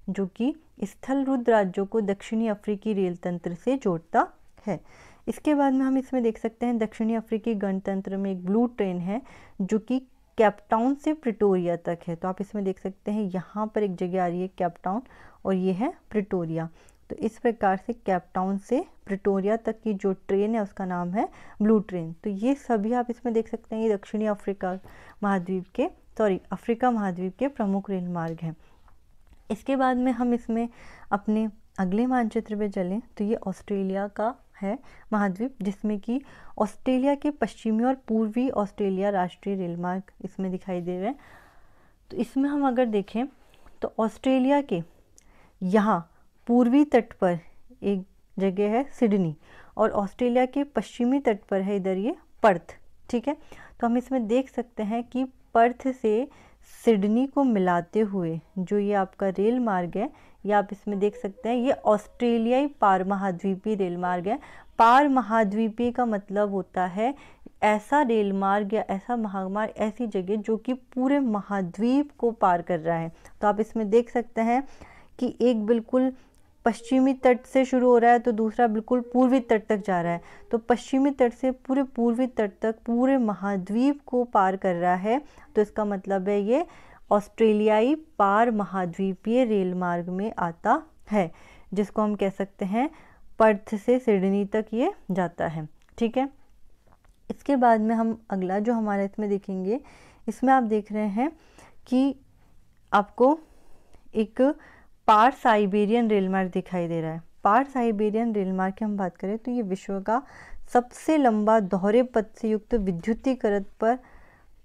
जो कि स्थल रुद्र राज्यों को दक्षिणी अफ्रीकी रेल तंत्र से जोड़ता है इसके बाद में हम इसमें देख सकते हैं दक्षिणी अफ्रीकी गणतंत्र में एक ब्लू ट्रेन है जो कि कैपटाउन से प्रिटोरिया तक है तो आप इसमें देख सकते हैं यहाँ पर एक जगह आ रही है कैपटाउन और ये है प्रिटोरिया तो इस प्रकार से कैपटाउन से प्रिटोरिया तक की जो ट्रेन है उसका नाम है ब्लू ट्रेन तो ये सभी आप इसमें देख सकते हैं ये दक्षिणी अफ्रीका महाद्वीप के सॉरी अफ्रीका महाद्वीप के प्रमुख रेल मार्ग हैं इसके बाद में हम इसमें अपने अगले मानचित्र पे चलें तो ये ऑस्ट्रेलिया का है महाद्वीप जिसमें कि ऑस्ट्रेलिया के पश्चिमी और पूर्वी ऑस्ट्रेलिया राष्ट्रीय रेलमार्ग इसमें दिखाई दे रहे हैं तो इसमें हम अगर देखें तो ऑस्ट्रेलिया के यहाँ पूर्वी तट पर एक जगह है सिडनी और ऑस्ट्रेलिया के पश्चिमी तट पर है इधर ये पर्थ ठीक है तो हम इसमें देख सकते हैं कि पर्थ से सिडनी को मिलाते हुए जो ये आपका रेल मार्ग है ये आप इसमें देख सकते हैं ये ऑस्ट्रेलियाई पार महाद्वीपीय रेल मार्ग है पार महाद्वीपीय का मतलब होता है ऐसा रेल मार्ग या ऐसा महामार्ग ऐसी जगह जो कि पूरे महाद्वीप को पार कर रहा है तो आप इसमें देख सकते हैं कि एक बिल्कुल पश्चिमी तट से शुरू हो रहा है तो दूसरा बिल्कुल पूर्वी तट तक जा रहा है तो पश्चिमी तट से पूरे पूर्वी तट तक पूरे महाद्वीप को पार कर रहा है तो इसका मतलब है ये ऑस्ट्रेलियाई पार महाद्वीपीय रेल मार्ग में आता है जिसको हम कह सकते हैं पर्थ से सिडनी तक ये जाता है ठीक है इसके बाद में हम अगला जो हमारा इसमें देखेंगे इसमें आप देख रहे हैं कि आपको एक पार साइबेरियन रेल मार्ग दिखाई दे रहा है पार साइबेरियन रेल मार्ग की हम बात करें तो ये विश्व का सबसे लंबा दोहरे पथ से युक्त विद्युतीकरण पर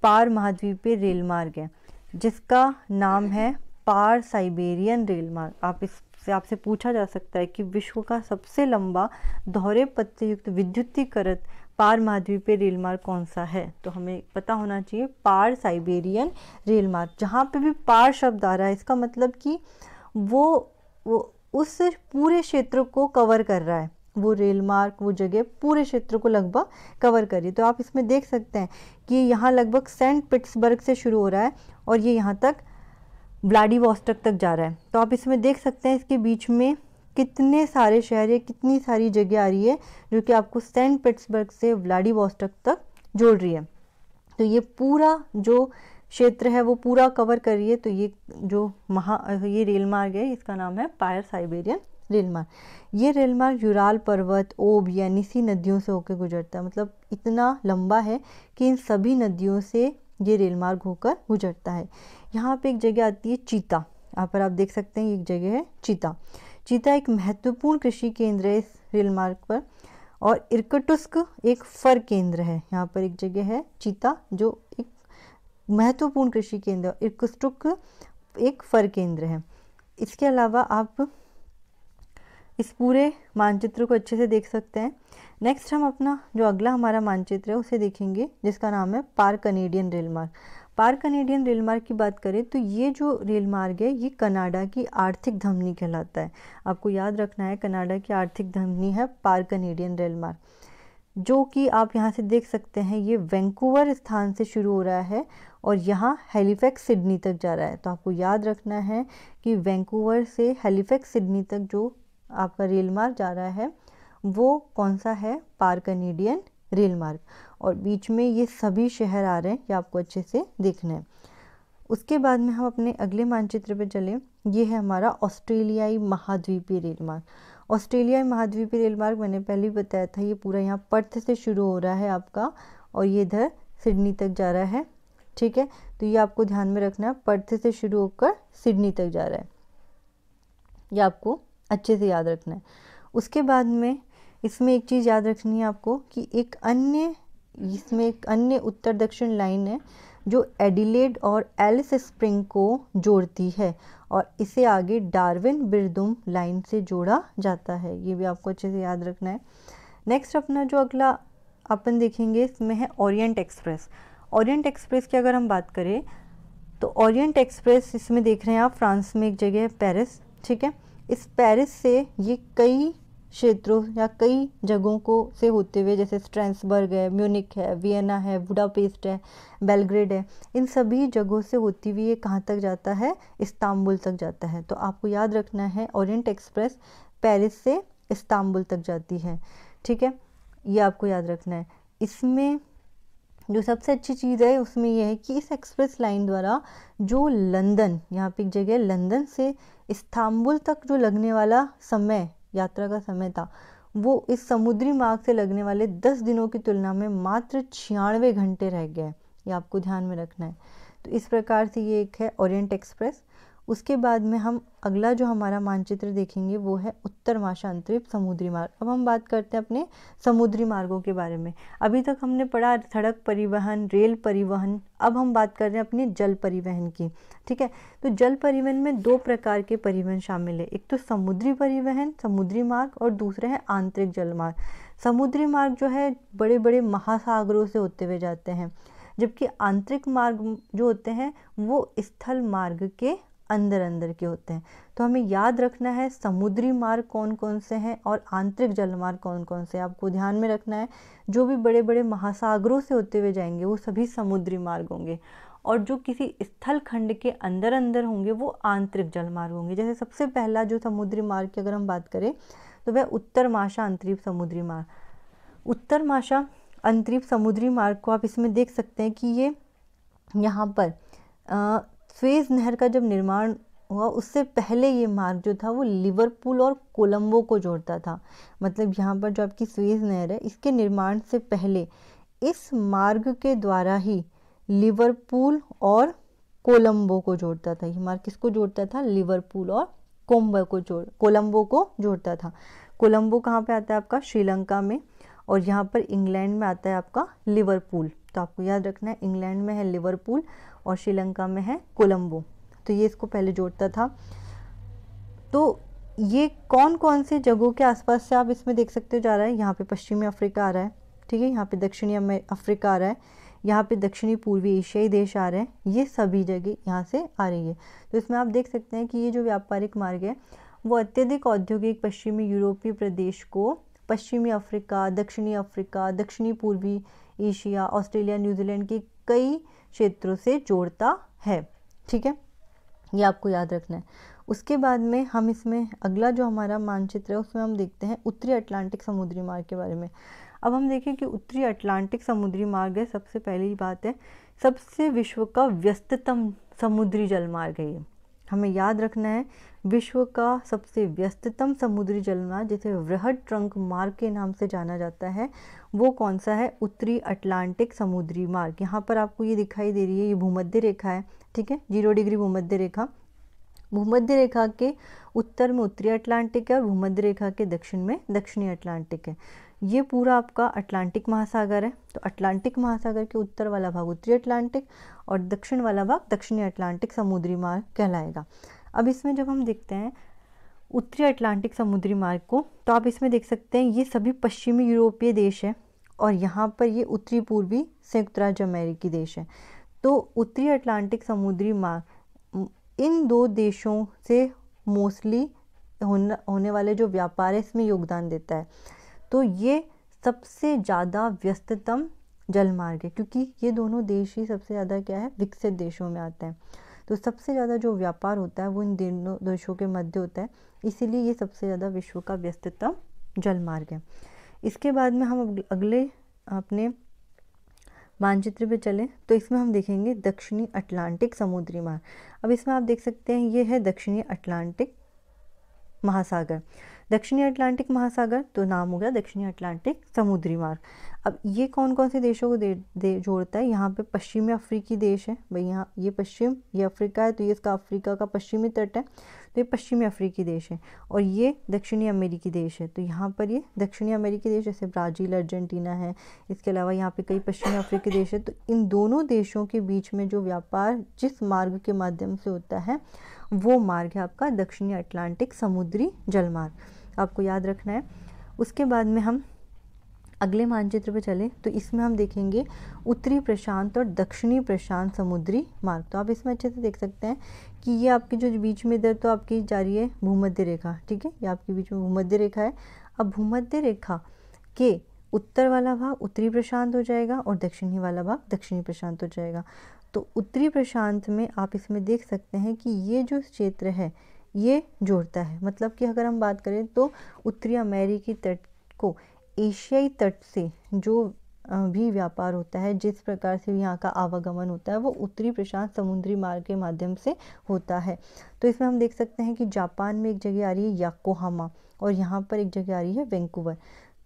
पार महाद्वीपीय रेल मार्ग है जिसका नाम है पार साइबेरियन रेल मार्ग आप इससे आपसे पूछा जा सकता है कि विश्व का सबसे लंबा दोहरे पत्ते युक्त विद्युतीकृत पार पे रेल मार्ग कौन सा है तो हमें पता होना चाहिए पार साइबेरियन रेल मार्ग जहाँ पे भी पार शब्द आ रहा है इसका मतलब कि वो वो उस पूरे क्षेत्र को कवर कर रहा है वो रेल मार्ग वो जगह पूरे क्षेत्र को लगभग कवर करी तो आप इसमें देख सकते हैं कि यहाँ लगभग सेंट पिट्सबर्ग से शुरू हो रहा है और ये यहाँ तक वॉस्टक तक जा रहा है तो आप इसमें देख सकते हैं इसके बीच में कितने सारे शहर या कितनी सारी जगह आ रही है जो कि आपको सेंट पिट्सबर्ग से वॉस्टक तक जोड़ रही है तो ये पूरा जो क्षेत्र है वो पूरा कवर कर रही है तो ये जो महा ये रेल मार्ग है इसका नाम है पायर साइबेरियन रेल मार्ग ये रेल मार्ग यूराल पर्वत ओब या निसी नदियों से होकर गुजरता है मतलब इतना लंबा है कि इन सभी नदियों से ये रेल मार्ग होकर गुजरता है यहाँ पे एक जगह आती है चीता यहाँ पर आप देख सकते हैं एक जगह है चीता चीता एक महत्वपूर्ण कृषि केंद्र है इस रेल मार्ग पर और इरकटुस्क एक फर केंद्र है यहाँ पर एक जगह है चीता जो एक महत्वपूर्ण कृषि केंद्र इरकटुस्क एक फर केंद्र है इसके अलावा आप इस पूरे मानचित्र को अच्छे से देख सकते हैं नेक्स्ट हम अपना जो अगला हमारा मानचित्र है उसे देखेंगे जिसका नाम है पार कनेडियन रेल मार्ग पार कनेडियन रेल मार्ग की बात करें तो ये जो रेल मार्ग है ये कनाडा की आर्थिक धमनी कहलाता है आपको याद रखना है कनाडा की आर्थिक धमनी है पार कनेडियन रेल मार्ग जो कि आप यहाँ से देख सकते हैं ये वैंकूवर स्थान से शुरू हो रहा है और यहाँ हेलीफैक्स सिडनी तक जा रहा है तो आपको याद रखना है कि वैंकूवर से हेलीफैक्स सिडनी तक जो आपका रेल मार्ग जा रहा है वो कौन सा है पार कनेडियन रेल मार्ग और बीच में ये सभी शहर आ रहे हैं ये आपको अच्छे से देखना है उसके बाद में हम अपने अगले मानचित्र पर चलें ये है हमारा ऑस्ट्रेलियाई महाद्वीपीय रेल मार्ग ऑस्ट्रेलियाई महाद्वीपीय रेल मार्ग मैंने पहले ही बताया था ये पूरा यहाँ पर्थ से शुरू हो रहा है आपका और ये इधर सिडनी तक जा रहा है ठीक है तो ये आपको ध्यान में रखना है पर्थ से शुरू होकर सिडनी तक जा रहा है ये आपको अच्छे से याद रखना है उसके बाद में इसमें एक चीज़ याद रखनी है आपको कि एक अन्य इसमें एक अन्य उत्तर दक्षिण लाइन है जो एडिलेड और एलिस स्प्रिंग को जोड़ती है और इसे आगे डार्विन बिरदुम लाइन से जोड़ा जाता है ये भी आपको अच्छे से याद रखना है नेक्स्ट अपना जो अगला अपन देखेंगे इसमें है ओरिएंट एक्सप्रेस ओरिएंट एक्सप्रेस की अगर हम बात करें तो ओरिएंट एक्सप्रेस इसमें देख रहे हैं आप फ्रांस में एक जगह है पेरिस ठीक है इस पेरिस से ये कई क्षेत्रों या कई जगहों को से होते हुए जैसे स्ट्रेंसबर्ग है म्यूनिक है वियना है बुडापेस्ट है बेलग्रेड है इन सभी जगहों से होती हुई ये कहाँ तक जाता है इस्तांबुल तक जाता है तो आपको याद रखना है ओरिएंट एक्सप्रेस पेरिस से इस्तांबुल तक जाती है ठीक है ये आपको याद रखना है इसमें जो सबसे अच्छी चीज़ है उसमें यह है कि इस एक्सप्रेस लाइन द्वारा जो लंदन यहाँ पे एक जगह लंदन से इस्तांबुल तक जो लगने वाला समय यात्रा का समय था वो इस समुद्री मार्ग से लगने वाले दस दिनों की तुलना में मात्र छियानवे घंटे रह गए ये आपको ध्यान में रखना है तो इस प्रकार से ये एक है ओरिएंट एक्सप्रेस उसके बाद में हम अगला जो हमारा मानचित्र देखेंगे वो है उत्तर महाशांतरिप समुद्री मार्ग अब हम बात करते हैं अपने समुद्री मार्गों के बारे में अभी तक हमने पढ़ा सड़क परिवहन रेल परिवहन अब हम बात कर रहे हैं अपने जल परिवहन की ठीक है तो जल परिवहन में दो प्रकार के परिवहन शामिल है एक तो समुद्री परिवहन समुद्री मार्ग और दूसरे है आंतरिक जल मार्ग समुद्री मार्ग जो है बड़े बड़े महासागरों से होते हुए जाते हैं जबकि आंतरिक मार्ग जो होते हैं वो स्थल मार्ग के अंदर अंदर के होते हैं तो हमें याद रखना है समुद्री मार्ग कौन कौन से हैं और आंतरिक जलमार्ग कौन कौन से हैं आपको ध्यान में रखना है जो भी बड़े बड़े महासागरों से होते हुए जाएंगे वो सभी समुद्री मार्ग होंगे और जो किसी स्थल खंड के अंदर अंदर होंगे वो आंतरिक जलमार्ग होंगे जैसे सबसे पहला जो समुद्री मार्ग की अगर हम बात करें तो वह उत्तर माशा अंतरीप समुद्री मार्ग उत्तर माशा अंतरीप समुद्री मार्ग को आप इसमें देख सकते हैं कि ये यहाँ पर स्वेज नहर का जब निर्माण हुआ उससे पहले ये मार्ग जो था वो लिवरपूल और कोलंबो को जोड़ता था मतलब यहाँ पर जो आपकी स्वेज नहर है इसके निर्माण से पहले इस मार्ग के द्वारा ही लिवरपूल और कोलंबो को जोड़ता था ये मार्ग किसको जोड़ता था लिवरपूल और कोम्बो को जोड़ कोलंबो को जोड़ता था कोलंबो कहाँ पे आता है आपका श्रीलंका में और यहाँ पर इंग्लैंड में आता है आपका लिवरपूल तो आपको याद रखना है इंग्लैंड में है लिवरपूल और श्रीलंका में है कोलंबो तो ये इसको पहले जोड़ता था तो ये कौन कौन से जगहों के आसपास से आप इसमें देख सकते जा रहा है यहाँ पे पश्चिमी अफ्रीका आ रहा है ठीक है यहाँ पे दक्षिणी अफ्रीका आ रहा है यहाँ पे दक्षिणी पूर्वी एशियाई देश आ रहे हैं ये सभी जगह यहाँ से आ रही है तो इसमें आप देख सकते हैं कि ये जो व्यापारिक मार्ग है वो अत्यधिक औद्योगिक पश्चिमी यूरोपीय प्रदेश को पश्चिमी अफ्रीका दक्षिणी अफ्रीका दक्षिणी पूर्वी एशिया ऑस्ट्रेलिया न्यूजीलैंड के कई क्षेत्रों से जोड़ता है ठीक है ये आपको याद रखना है उसके बाद में हम इसमें अगला जो हमारा मानचित्र है उसमें हम देखते हैं उत्तरी अटलांटिक समुद्री मार्ग के बारे में अब हम देखें कि उत्तरी अटलांटिक समुद्री मार्ग है सबसे पहली बात है सबसे विश्व का व्यस्ततम समुद्री जल मार्ग है ये हमें याद रखना है विश्व का सबसे व्यस्ततम समुद्री जलमार्ग जिसे वृहद ट्रंक मार्ग के नाम से जाना जाता है वो कौन सा है उत्तरी अटलांटिक समुद्री मार्ग यहाँ पर आपको ये दिखाई दे रही है ये भूमध्य रेखा है ठीक है जीरो डिग्री भूमध्य रेखा भूमध्य रेखा के उत्तर में उत्तरी अटलांटिक है और भूमध्य रेखा के दक्षिण में दक्षिणी अटलांटिक है ये पूरा आपका अटलांटिक महासागर है तो अटलांटिक महासागर के उत्तर वाला भाग उत्तरी अटलांटिक और दक्षिण वाला भाग दक्षिणी अटलांटिक समुद्री मार्ग कहलाएगा अब इसमें जब हम देखते हैं उत्तरी अटलांटिक समुद्री मार्ग को तो आप इसमें देख सकते हैं ये सभी पश्चिमी यूरोपीय देश है और यहाँ पर ये उत्तरी पूर्वी संयुक्त राज्य अमेरिकी देश है तो उत्तरी अटलांटिक समुद्री मार्ग इन दो देशों से मोस्टली होना होने वाले जो व्यापार है इसमें योगदान देता है तो ये सबसे ज़्यादा व्यस्ततम जलमार्ग है क्योंकि ये दोनों देश ही सबसे ज़्यादा क्या है विकसित देशों में आते हैं तो सबसे ज़्यादा जो व्यापार होता है वो इन दोनों देशों के मध्य होता है इसीलिए ये सबसे ज़्यादा विश्व का व्यस्तता जलमार्ग है इसके बाद में हम अगले अपने मानचित्र पे चलें तो इसमें हम देखेंगे दक्षिणी अटलांटिक समुद्री मार्ग अब इसमें आप देख सकते हैं ये है दक्षिणी अटलांटिक महासागर दक्षिणी अटलांटिक महासागर तो नाम हो गया दक्षिणी अटलांटिक समुद्री मार्ग अब ये कौन कौन से देशों को दे, दे जोड़ता है यहाँ पे पश्चिमी अफ्रीकी देश है भाई यहाँ ये पश्चिम ये अफ्रीका है तो ये इसका अफ्रीका का पश्चिमी तट है तो ये पश्चिमी अफ्रीकी देश है और ये दक्षिणी अमेरिकी देश है तो यहाँ पर ये दक्षिणी अमेरिकी देश जैसे ब्राज़ील अर्जेंटीना है इसके अलावा यहाँ पे कई पश्चिमी अफ्रीकी देश है तो इन दोनों देशों के बीच में जो व्यापार जिस मार्ग के माध्यम से होता है वो मार्ग है आपका दक्षिणी अटलांटिक समुद्री जलमार्ग आपको याद रखना है उसके बाद में हम अगले मानचित्र पर चले तो इसमें हम देखेंगे उत्तरी प्रशांत और दक्षिणी प्रशांत समुद्री मार्ग तो आप इसमें अच्छे से देख सकते हैं कि ये आपके जो बीच में इधर तो आपकी जा रही है भूमध्य रेखा ठीक है ये आपके बीच में भूमध्य रेखा है अब भूमध्य रेखा के उत्तर वाला भाग उत्तरी प्रशांत हो जाएगा और दक्षिणी वाला भाग दक्षिणी प्रशांत हो जाएगा तो उत्तरी प्रशांत में आप इसमें देख सकते हैं कि ये जो क्षेत्र है ये जोड़ता है मतलब कि अगर हम बात करें तो उत्तरी अमेरिकी तट को एशियाई तट से जो भी व्यापार होता है जिस प्रकार से यहाँ का आवागमन होता है वो उत्तरी प्रशांत समुद्री मार्ग के माध्यम से होता है तो इसमें हम देख सकते हैं कि जापान में एक जगह आ रही है याकोहामा और यहाँ पर एक जगह आ रही है वैंकूवर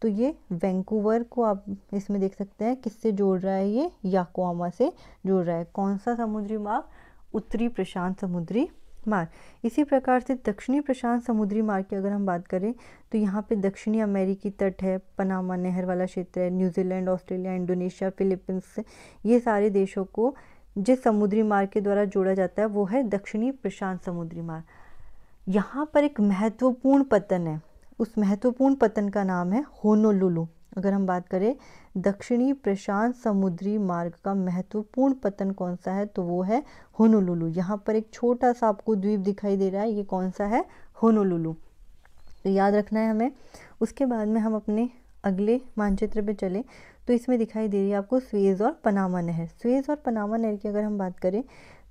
तो ये वैंकूवर को आप इसमें देख सकते हैं किससे जोड़ रहा है ये याकोहामा से जोड़ रहा है कौन सा समुद्री मार्ग उत्तरी प्रशांत समुद्री मार्ग इसी प्रकार से दक्षिणी प्रशांत समुद्री मार्ग की अगर हम बात करें तो यहाँ पे दक्षिणी अमेरिकी तट है पनामा नहर वाला क्षेत्र है न्यूजीलैंड ऑस्ट्रेलिया इंडोनेशिया फिलीपींस ये सारे देशों को जिस समुद्री मार्ग के द्वारा जोड़ा जाता है वो है दक्षिणी प्रशांत समुद्री मार्ग यहाँ पर एक महत्वपूर्ण पतन है उस महत्वपूर्ण पतन का नाम है होनोलुलू अगर हम बात करें दक्षिणी प्रशांत समुद्री मार्ग का महत्वपूर्ण पतन कौन सा है तो वो है होनोलुलू यहाँ पर एक छोटा सा आपको द्वीप दिखाई दे रहा है ये कौन सा है होनोलुलू तो याद रखना है हमें उसके बाद में हम अपने अगले मानचित्र पे चले तो इसमें दिखाई दे रही है आपको स्वेज और पनामा नहर स्वेज और पनामा नहर की अगर हम बात करें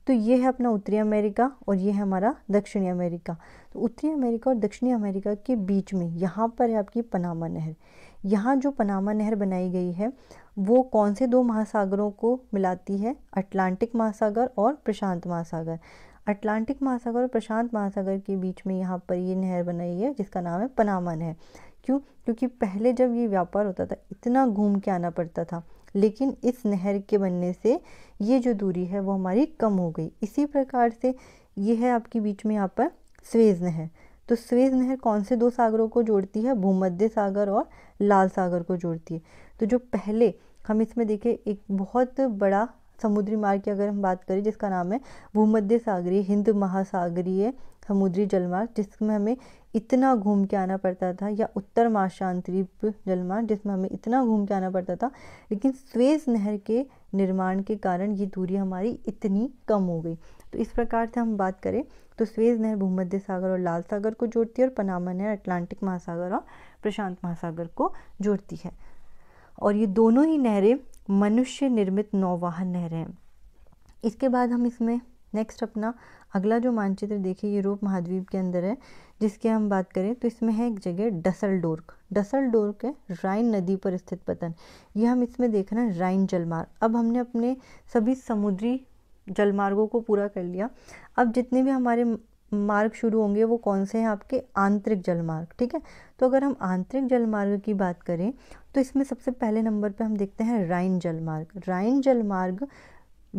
तो ये है अपना उत्तरी अमेरिका और ये है हमारा दक्षिणी अमेरिका तो उत्तरी अमेरिका और दक्षिणी अमेरिका के बीच में यहाँ पर है आपकी पनामा नहर यहाँ जो पनामा नहर बनाई गई है वो कौन से दो महासागरों को मिलाती है अटलांटिक महासागर और प्रशांत महासागर अटलांटिक महासागर और प्रशांत महासागर के बीच में यहाँ पर ये नहर बनाई है जिसका नाम है पनामा नहर क्यों क्योंकि पहले जब ये व्यापार होता था इतना घूम के आना पड़ता था लेकिन इस नहर के बनने से ये जो दूरी है वो हमारी कम हो गई इसी प्रकार से ये है आपके बीच में यहाँ पर स्वेज नहर तो स्वेज नहर कौन से दो सागरों को जोड़ती है भूमध्य सागर और लाल सागर को जोड़ती है तो जो पहले हम इसमें देखें एक बहुत बड़ा समुद्री मार्ग की अगर हम बात करें जिसका नाम है भूमध्य सागरीय हिंद महासागरीय समुद्री जलमार्ग जिसमें हमें इतना घूम के आना पड़ता था या उत्तर महाशांतिप जलमार्ग जिसमें हमें इतना घूम के आना पड़ता था लेकिन स्वेज नहर के निर्माण के कारण ये दूरी हमारी इतनी कम हो गई तो इस प्रकार से हम बात करें तो स्वेज नहर भूमध्य सागर और लाल सागर को जोड़ती है और पनामा नहर अटलांटिक महासागर और प्रशांत महासागर को जोड़ती है और ये दोनों ही नहरें मनुष्य निर्मित नौवाहन नहरें हैं इसके बाद हम इसमें नेक्स्ट अपना अगला जो मानचित्र देखिए यूरोप महाद्वीप के अंदर है जिसके हम बात करें तो इसमें है एक जगह डसल डोर्क डसल डोर्क है राइन नदी पर स्थित पतन ये हम इसमें देख रहे हैं राइन जलमार्ग अब हमने अपने सभी समुद्री जलमार्गों को पूरा कर लिया अब जितने भी हमारे मार्ग शुरू होंगे वो कौन से हैं आपके आंतरिक जलमार्ग ठीक है तो अगर हम आंतरिक जलमार्ग की बात करें तो इसमें सबसे पहले नंबर पे हम देखते हैं राइन जलमार्ग राइन जलमार्ग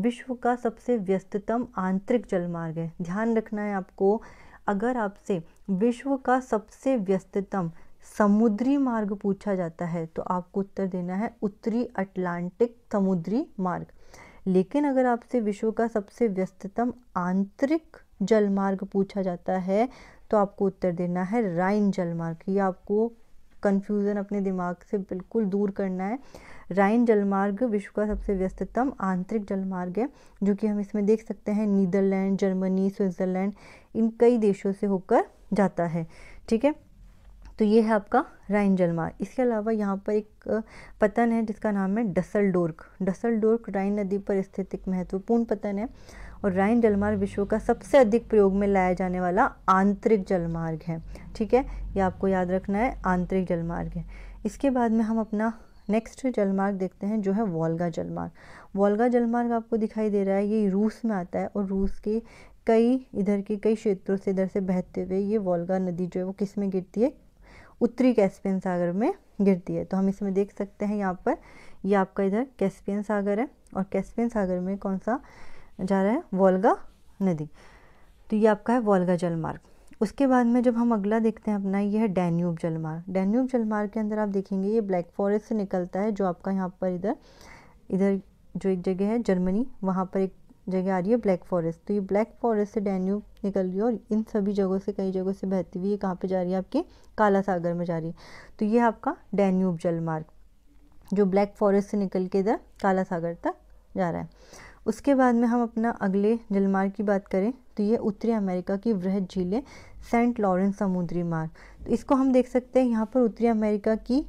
विश्व का सबसे व्यस्ततम आंतरिक जलमार्ग है ध्यान रखना है आपको अगर आपसे विश्व का सबसे व्यस्ततम समुद्री मार्ग पूछा जाता है तो आपको उत्तर देना है उत्तरी अटलांटिक समुद्री मार्ग लेकिन अगर आपसे विश्व का सबसे व्यस्ततम आंतरिक जलमार्ग पूछा जाता है तो आपको उत्तर देना है राइन जलमार्ग ये आपको कंफ्यूजन अपने दिमाग से बिल्कुल दूर करना है राइन जलमार्ग विश्व का सबसे व्यस्ततम आंतरिक जलमार्ग है जो कि हम इसमें देख सकते हैं नीदरलैंड जर्मनी स्विट्ज़रलैंड इन कई देशों से होकर जाता है ठीक है तो ये है आपका राइन जलमार्ग इसके अलावा यहाँ पर एक पतन है जिसका नाम है डसल डोर्क डसल डोर्क राइन नदी पर स्थित एक महत्वपूर्ण पतन है और राइन जलमार्ग विश्व का सबसे अधिक प्रयोग में लाया जाने वाला आंतरिक जलमार्ग है ठीक है ये आपको याद रखना है आंतरिक जलमार्ग है इसके बाद में हम अपना नेक्स्ट जलमार्ग देखते हैं जो है वॉल्गा जलमार्ग वॉल्गा जलमार्ग आपको दिखाई दे रहा है ये रूस में आता है और रूस के कई इधर के कई क्षेत्रों से इधर से बहते हुए ये वॉल्गा नदी जो है वो किस में गिरती है उत्तरी कैस्पियन सागर में गिरती है तो हम इसमें देख सकते हैं यहाँ पर ये आपका इधर कैस्पियन सागर है और कैस्पियन सागर में कौन सा जा रहा है वोल्गा नदी तो ये आपका है वोल्गा जलमार्ग उसके बाद में जब हम अगला देखते हैं अपना ये है डैन्यूब जलमार्ग डैन्यूब जलमार्ग के अंदर आप देखेंगे ये ब्लैक फॉरेस्ट से निकलता है जो आपका यहाँ पर इधर इधर जो एक जगह है जर्मनी वहाँ पर एक जगह आ रही है ब्लैक फॉरेस्ट तो ये ब्लैक फॉरेस्ट से डेन्यू निकल रही है और इन सभी जगहों से कई जगहों से बहती हुई ये कहाँ पे जा रही है आपके काला सागर में जा रही है तो ये आपका डैन्यूब जलमार्ग जो ब्लैक फॉरेस्ट से निकल के इधर काला सागर तक जा रहा है उसके बाद में हम अपना अगले जलमार्ग की बात करें तो ये उत्तरी अमेरिका की वृहद झीलें सेंट लॉरेंस समुद्री मार्ग तो इसको हम देख सकते हैं यहाँ पर उत्तरी अमेरिका की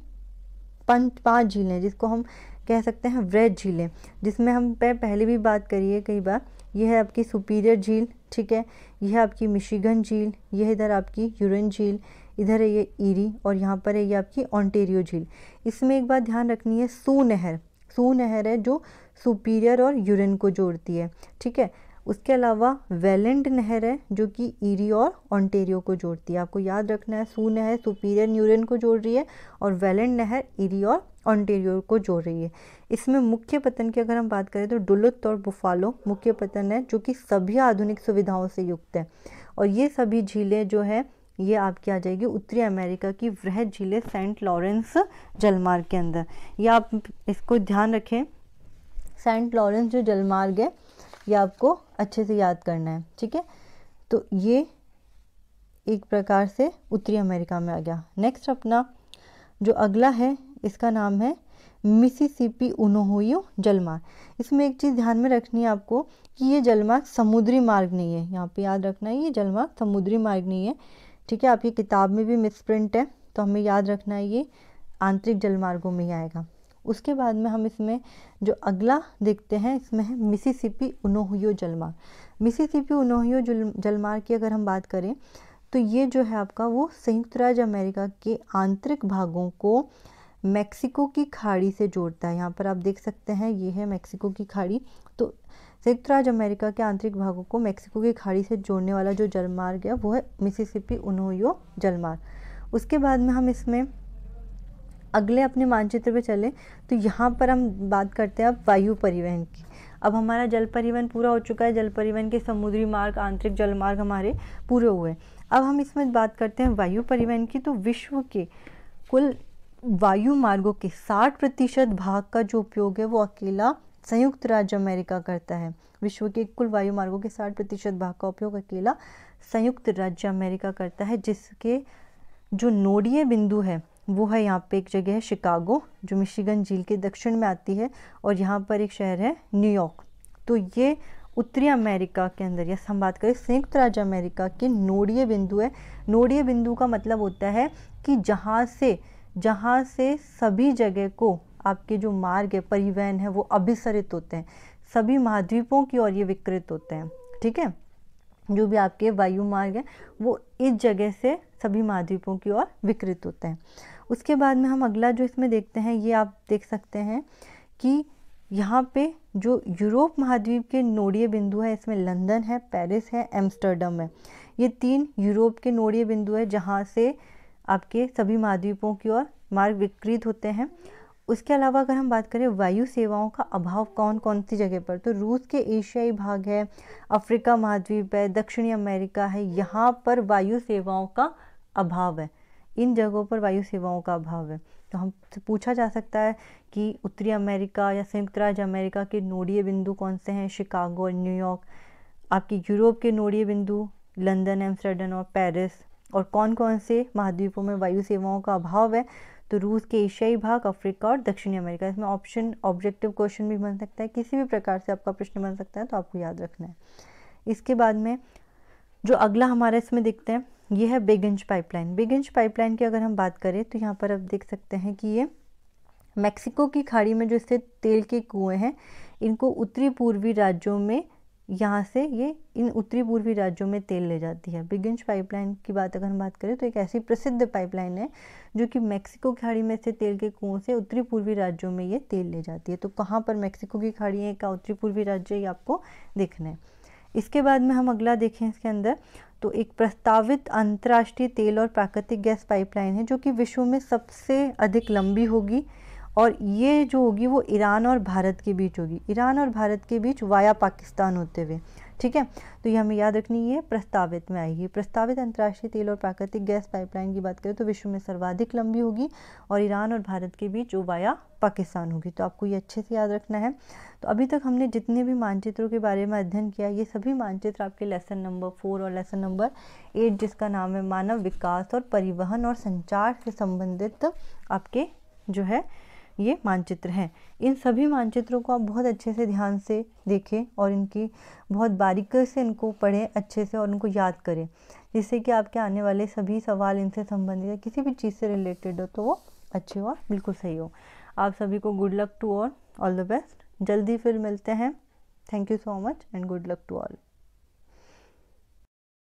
पंच पाँच झीलें जिसको हम कह सकते हैं वृद्ध झीलें जिसमें हम पे पहले भी बात करी है कई बार यह है आपकी सुपीरियर झील ठीक है यह आपकी मिशिगन झील यह इधर आपकी यूरन झील इधर है ये ईरी और यहाँ पर है ये आपकी ऑन्टेरियो झील इसमें एक बात ध्यान रखनी है सू नहर सू नहर है जो सुपीरियर और यूरन को जोड़ती है ठीक है उसके अलावा वेलेंट नहर है जो कि ईरी और ऑन्टेरियो को जोड़ती है आपको याद रखना है सू नहर सुपीरियर यूरन को जोड़ रही है और वेलेंट नहर ईरी और ऑन्टेरियो को जोड़ रही है इसमें मुख्य पतन की अगर हम बात करें तो डुलुत और बुफालो मुख्य पतन है जो कि सभी आधुनिक सुविधाओं से युक्त है और ये सभी झीलें जो है ये आपकी आ जाएगी उत्तरी अमेरिका की वृह झीलें सेंट लॉरेंस जलमार्ग के अंदर यह आप इसको ध्यान रखें सेंट लॉरेंस जो जलमार्ग है ये आपको अच्छे से याद करना है ठीक है तो ये एक प्रकार से उत्तरी अमेरिका में आ गया नेक्स्ट अपना जो अगला है इसका नाम है मिसिसिपी उनोहोयो जलमार्ग इसमें एक चीज़ ध्यान में रखनी है आपको कि ये जलमार्ग समुद्री मार्ग नहीं है यहाँ पे याद रखना है ये जलमार्ग समुद्री मार्ग नहीं है ठीक है आपकी किताब में भी मिस प्रिंट है तो हमें याद रखना है ये आंतरिक जलमार्गों में ही आएगा उसके बाद में हम इसमें जो अगला देखते हैं इसमें है मिसिसिपी उनोहियो जलमार्ग मिसिसिपी उनोहियो जलमार्ग की अगर हम बात करें तो ये जो है आपका वो संयुक्त राज्य अमेरिका के आंतरिक भागों को मेक्सिको की खाड़ी से जोड़ता है यहाँ पर आप देख सकते हैं ये है मेक्सिको की खाड़ी तो संयुक्त राज्य अमेरिका के आंतरिक भागों को मेक्सिको की खाड़ी से जोड़ने वाला जो जलमार्ग है वो है मिसिसिपी उन्होयो जलमार्ग उसके बाद में हम इसमें अगले अपने मानचित्र पे चलें तो यहाँ पर हम बात करते हैं अब वायु परिवहन की अब हमारा जल परिवहन पूरा हो चुका है जल परिवहन के समुद्री मार्ग आंतरिक जल मार्ग हमारे पूरे हुए अब हम इसमें बात करते हैं वायु परिवहन की तो विश्व के कुल वायु मार्गों के 60 प्रतिशत भाग का जो उपयोग है वो अकेला संयुक्त राज्य अमेरिका करता है विश्व के कुल वायु मार्गों के 60 प्रतिशत भाग का उपयोग अकेला संयुक्त राज्य अमेरिका करता है जिसके जो नोडीय बिंदु है वो है यहाँ पे एक जगह है शिकागो जो मिशिगन झील के दक्षिण में आती है और यहाँ पर एक शहर है न्यूयॉर्क तो ये उत्तरी अमेरिका के अंदर यह हम बात करें संयुक्त राज्य अमेरिका के नोडीय बिंदु है नोडीय बिंदु का मतलब होता है कि जहाँ से जहाँ से सभी जगह को आपके जो मार्ग है परिवहन है वो अभिसरित होते हैं सभी महाद्वीपों की ओर ये विकृत होते हैं ठीक है जो भी आपके वायु मार्ग है वो इस जगह से सभी महाद्वीपों की ओर विकृत होते हैं उसके बाद में हम अगला जो इसमें देखते हैं ये आप देख सकते हैं कि यहाँ पे जो यूरोप महाद्वीप के नोड़ीय बिंदु है इसमें लंदन है पेरिस है एम्स्टर्डम है ये तीन यूरोप के नोड़ीय बिंदु है जहाँ से आपके सभी महाद्वीपों की ओर मार्ग विकृत होते हैं उसके अलावा अगर हम बात करें वायु सेवाओं का अभाव कौन कौन सी जगह पर तो रूस के एशियाई भाग है अफ्रीका महाद्वीप है दक्षिणी अमेरिका है यहाँ पर वायु सेवाओं का अभाव है इन जगहों पर वायु सेवाओं का अभाव है तो हमसे पूछा जा सकता है कि उत्तरी अमेरिका या संयुक्त राज्य अमेरिका के नोडीय बिंदु कौन से हैं शिकागो और न्यूयॉर्क आपके यूरोप के नोडीय बिंदु लंदन एम्स्टर्डन और पेरिस और कौन कौन से महाद्वीपों में वायु सेवाओं का अभाव है तो रूस के एशियाई भाग अफ्रीका और दक्षिणी अमेरिका इसमें ऑप्शन ऑब्जेक्टिव क्वेश्चन भी बन सकता है किसी भी प्रकार से आपका प्रश्न बन सकता है तो आपको याद रखना है इसके बाद में जो अगला हमारा इसमें देखते हैं ये है बेगंज पाइपलाइन बेगंज पाइपलाइन की अगर हम बात करें तो यहाँ पर आप देख सकते हैं कि ये मेक्सिको की खाड़ी में जो स्थित तेल के कुएँ हैं इनको उत्तरी पूर्वी राज्यों में यहाँ से ये इन उत्तरी पूर्वी राज्यों में तेल ले जाती है बिगिंज पाइपलाइन की बात अगर हम बात करें तो एक ऐसी प्रसिद्ध पाइपलाइन है जो कि मेक्सिको खाड़ी में से तेल के कुओं से उत्तरी पूर्वी राज्यों में ये तेल ले जाती है तो कहाँ पर मेक्सिको की खाड़ी है का उत्तरी पूर्वी राज्य ये आपको देखना है इसके बाद में हम अगला देखें इसके अंदर तो एक प्रस्तावित अंतर्राष्ट्रीय तेल और प्राकृतिक गैस पाइपलाइन है जो कि विश्व में सबसे अधिक लंबी होगी और ये जो होगी वो ईरान और भारत के बीच होगी ईरान और भारत के बीच वाया पाकिस्तान होते हुए ठीक है तो ये हमें याद रखनी है प्रस्तावित में आएगी प्रस्तावित अंतर्राष्ट्रीय तेल और प्राकृतिक गैस पाइपलाइन की बात करें तो विश्व में सर्वाधिक लंबी होगी और ईरान और भारत के बीच वाया पाकिस्तान होगी तो आपको ये अच्छे से याद रखना है तो अभी तक हमने जितने भी मानचित्रों के बारे में अध्ययन किया ये सभी मानचित्र आपके लेसन नंबर फोर और लेसन नंबर एट जिसका नाम है मानव विकास और परिवहन और संचार से संबंधित आपके जो है ये मानचित्र हैं इन सभी मानचित्रों को आप बहुत अच्छे से ध्यान से देखें और इनकी बहुत बारीकी से इनको पढ़ें अच्छे से और उनको याद करें जिससे कि आपके आने वाले सभी सवाल इनसे संबंधित है किसी भी चीज़ से रिलेटेड हो तो वो अच्छे और बिल्कुल सही हो आप सभी को good luck to all all the best जल्दी फिर मिलते हैं thank you so much and good luck to all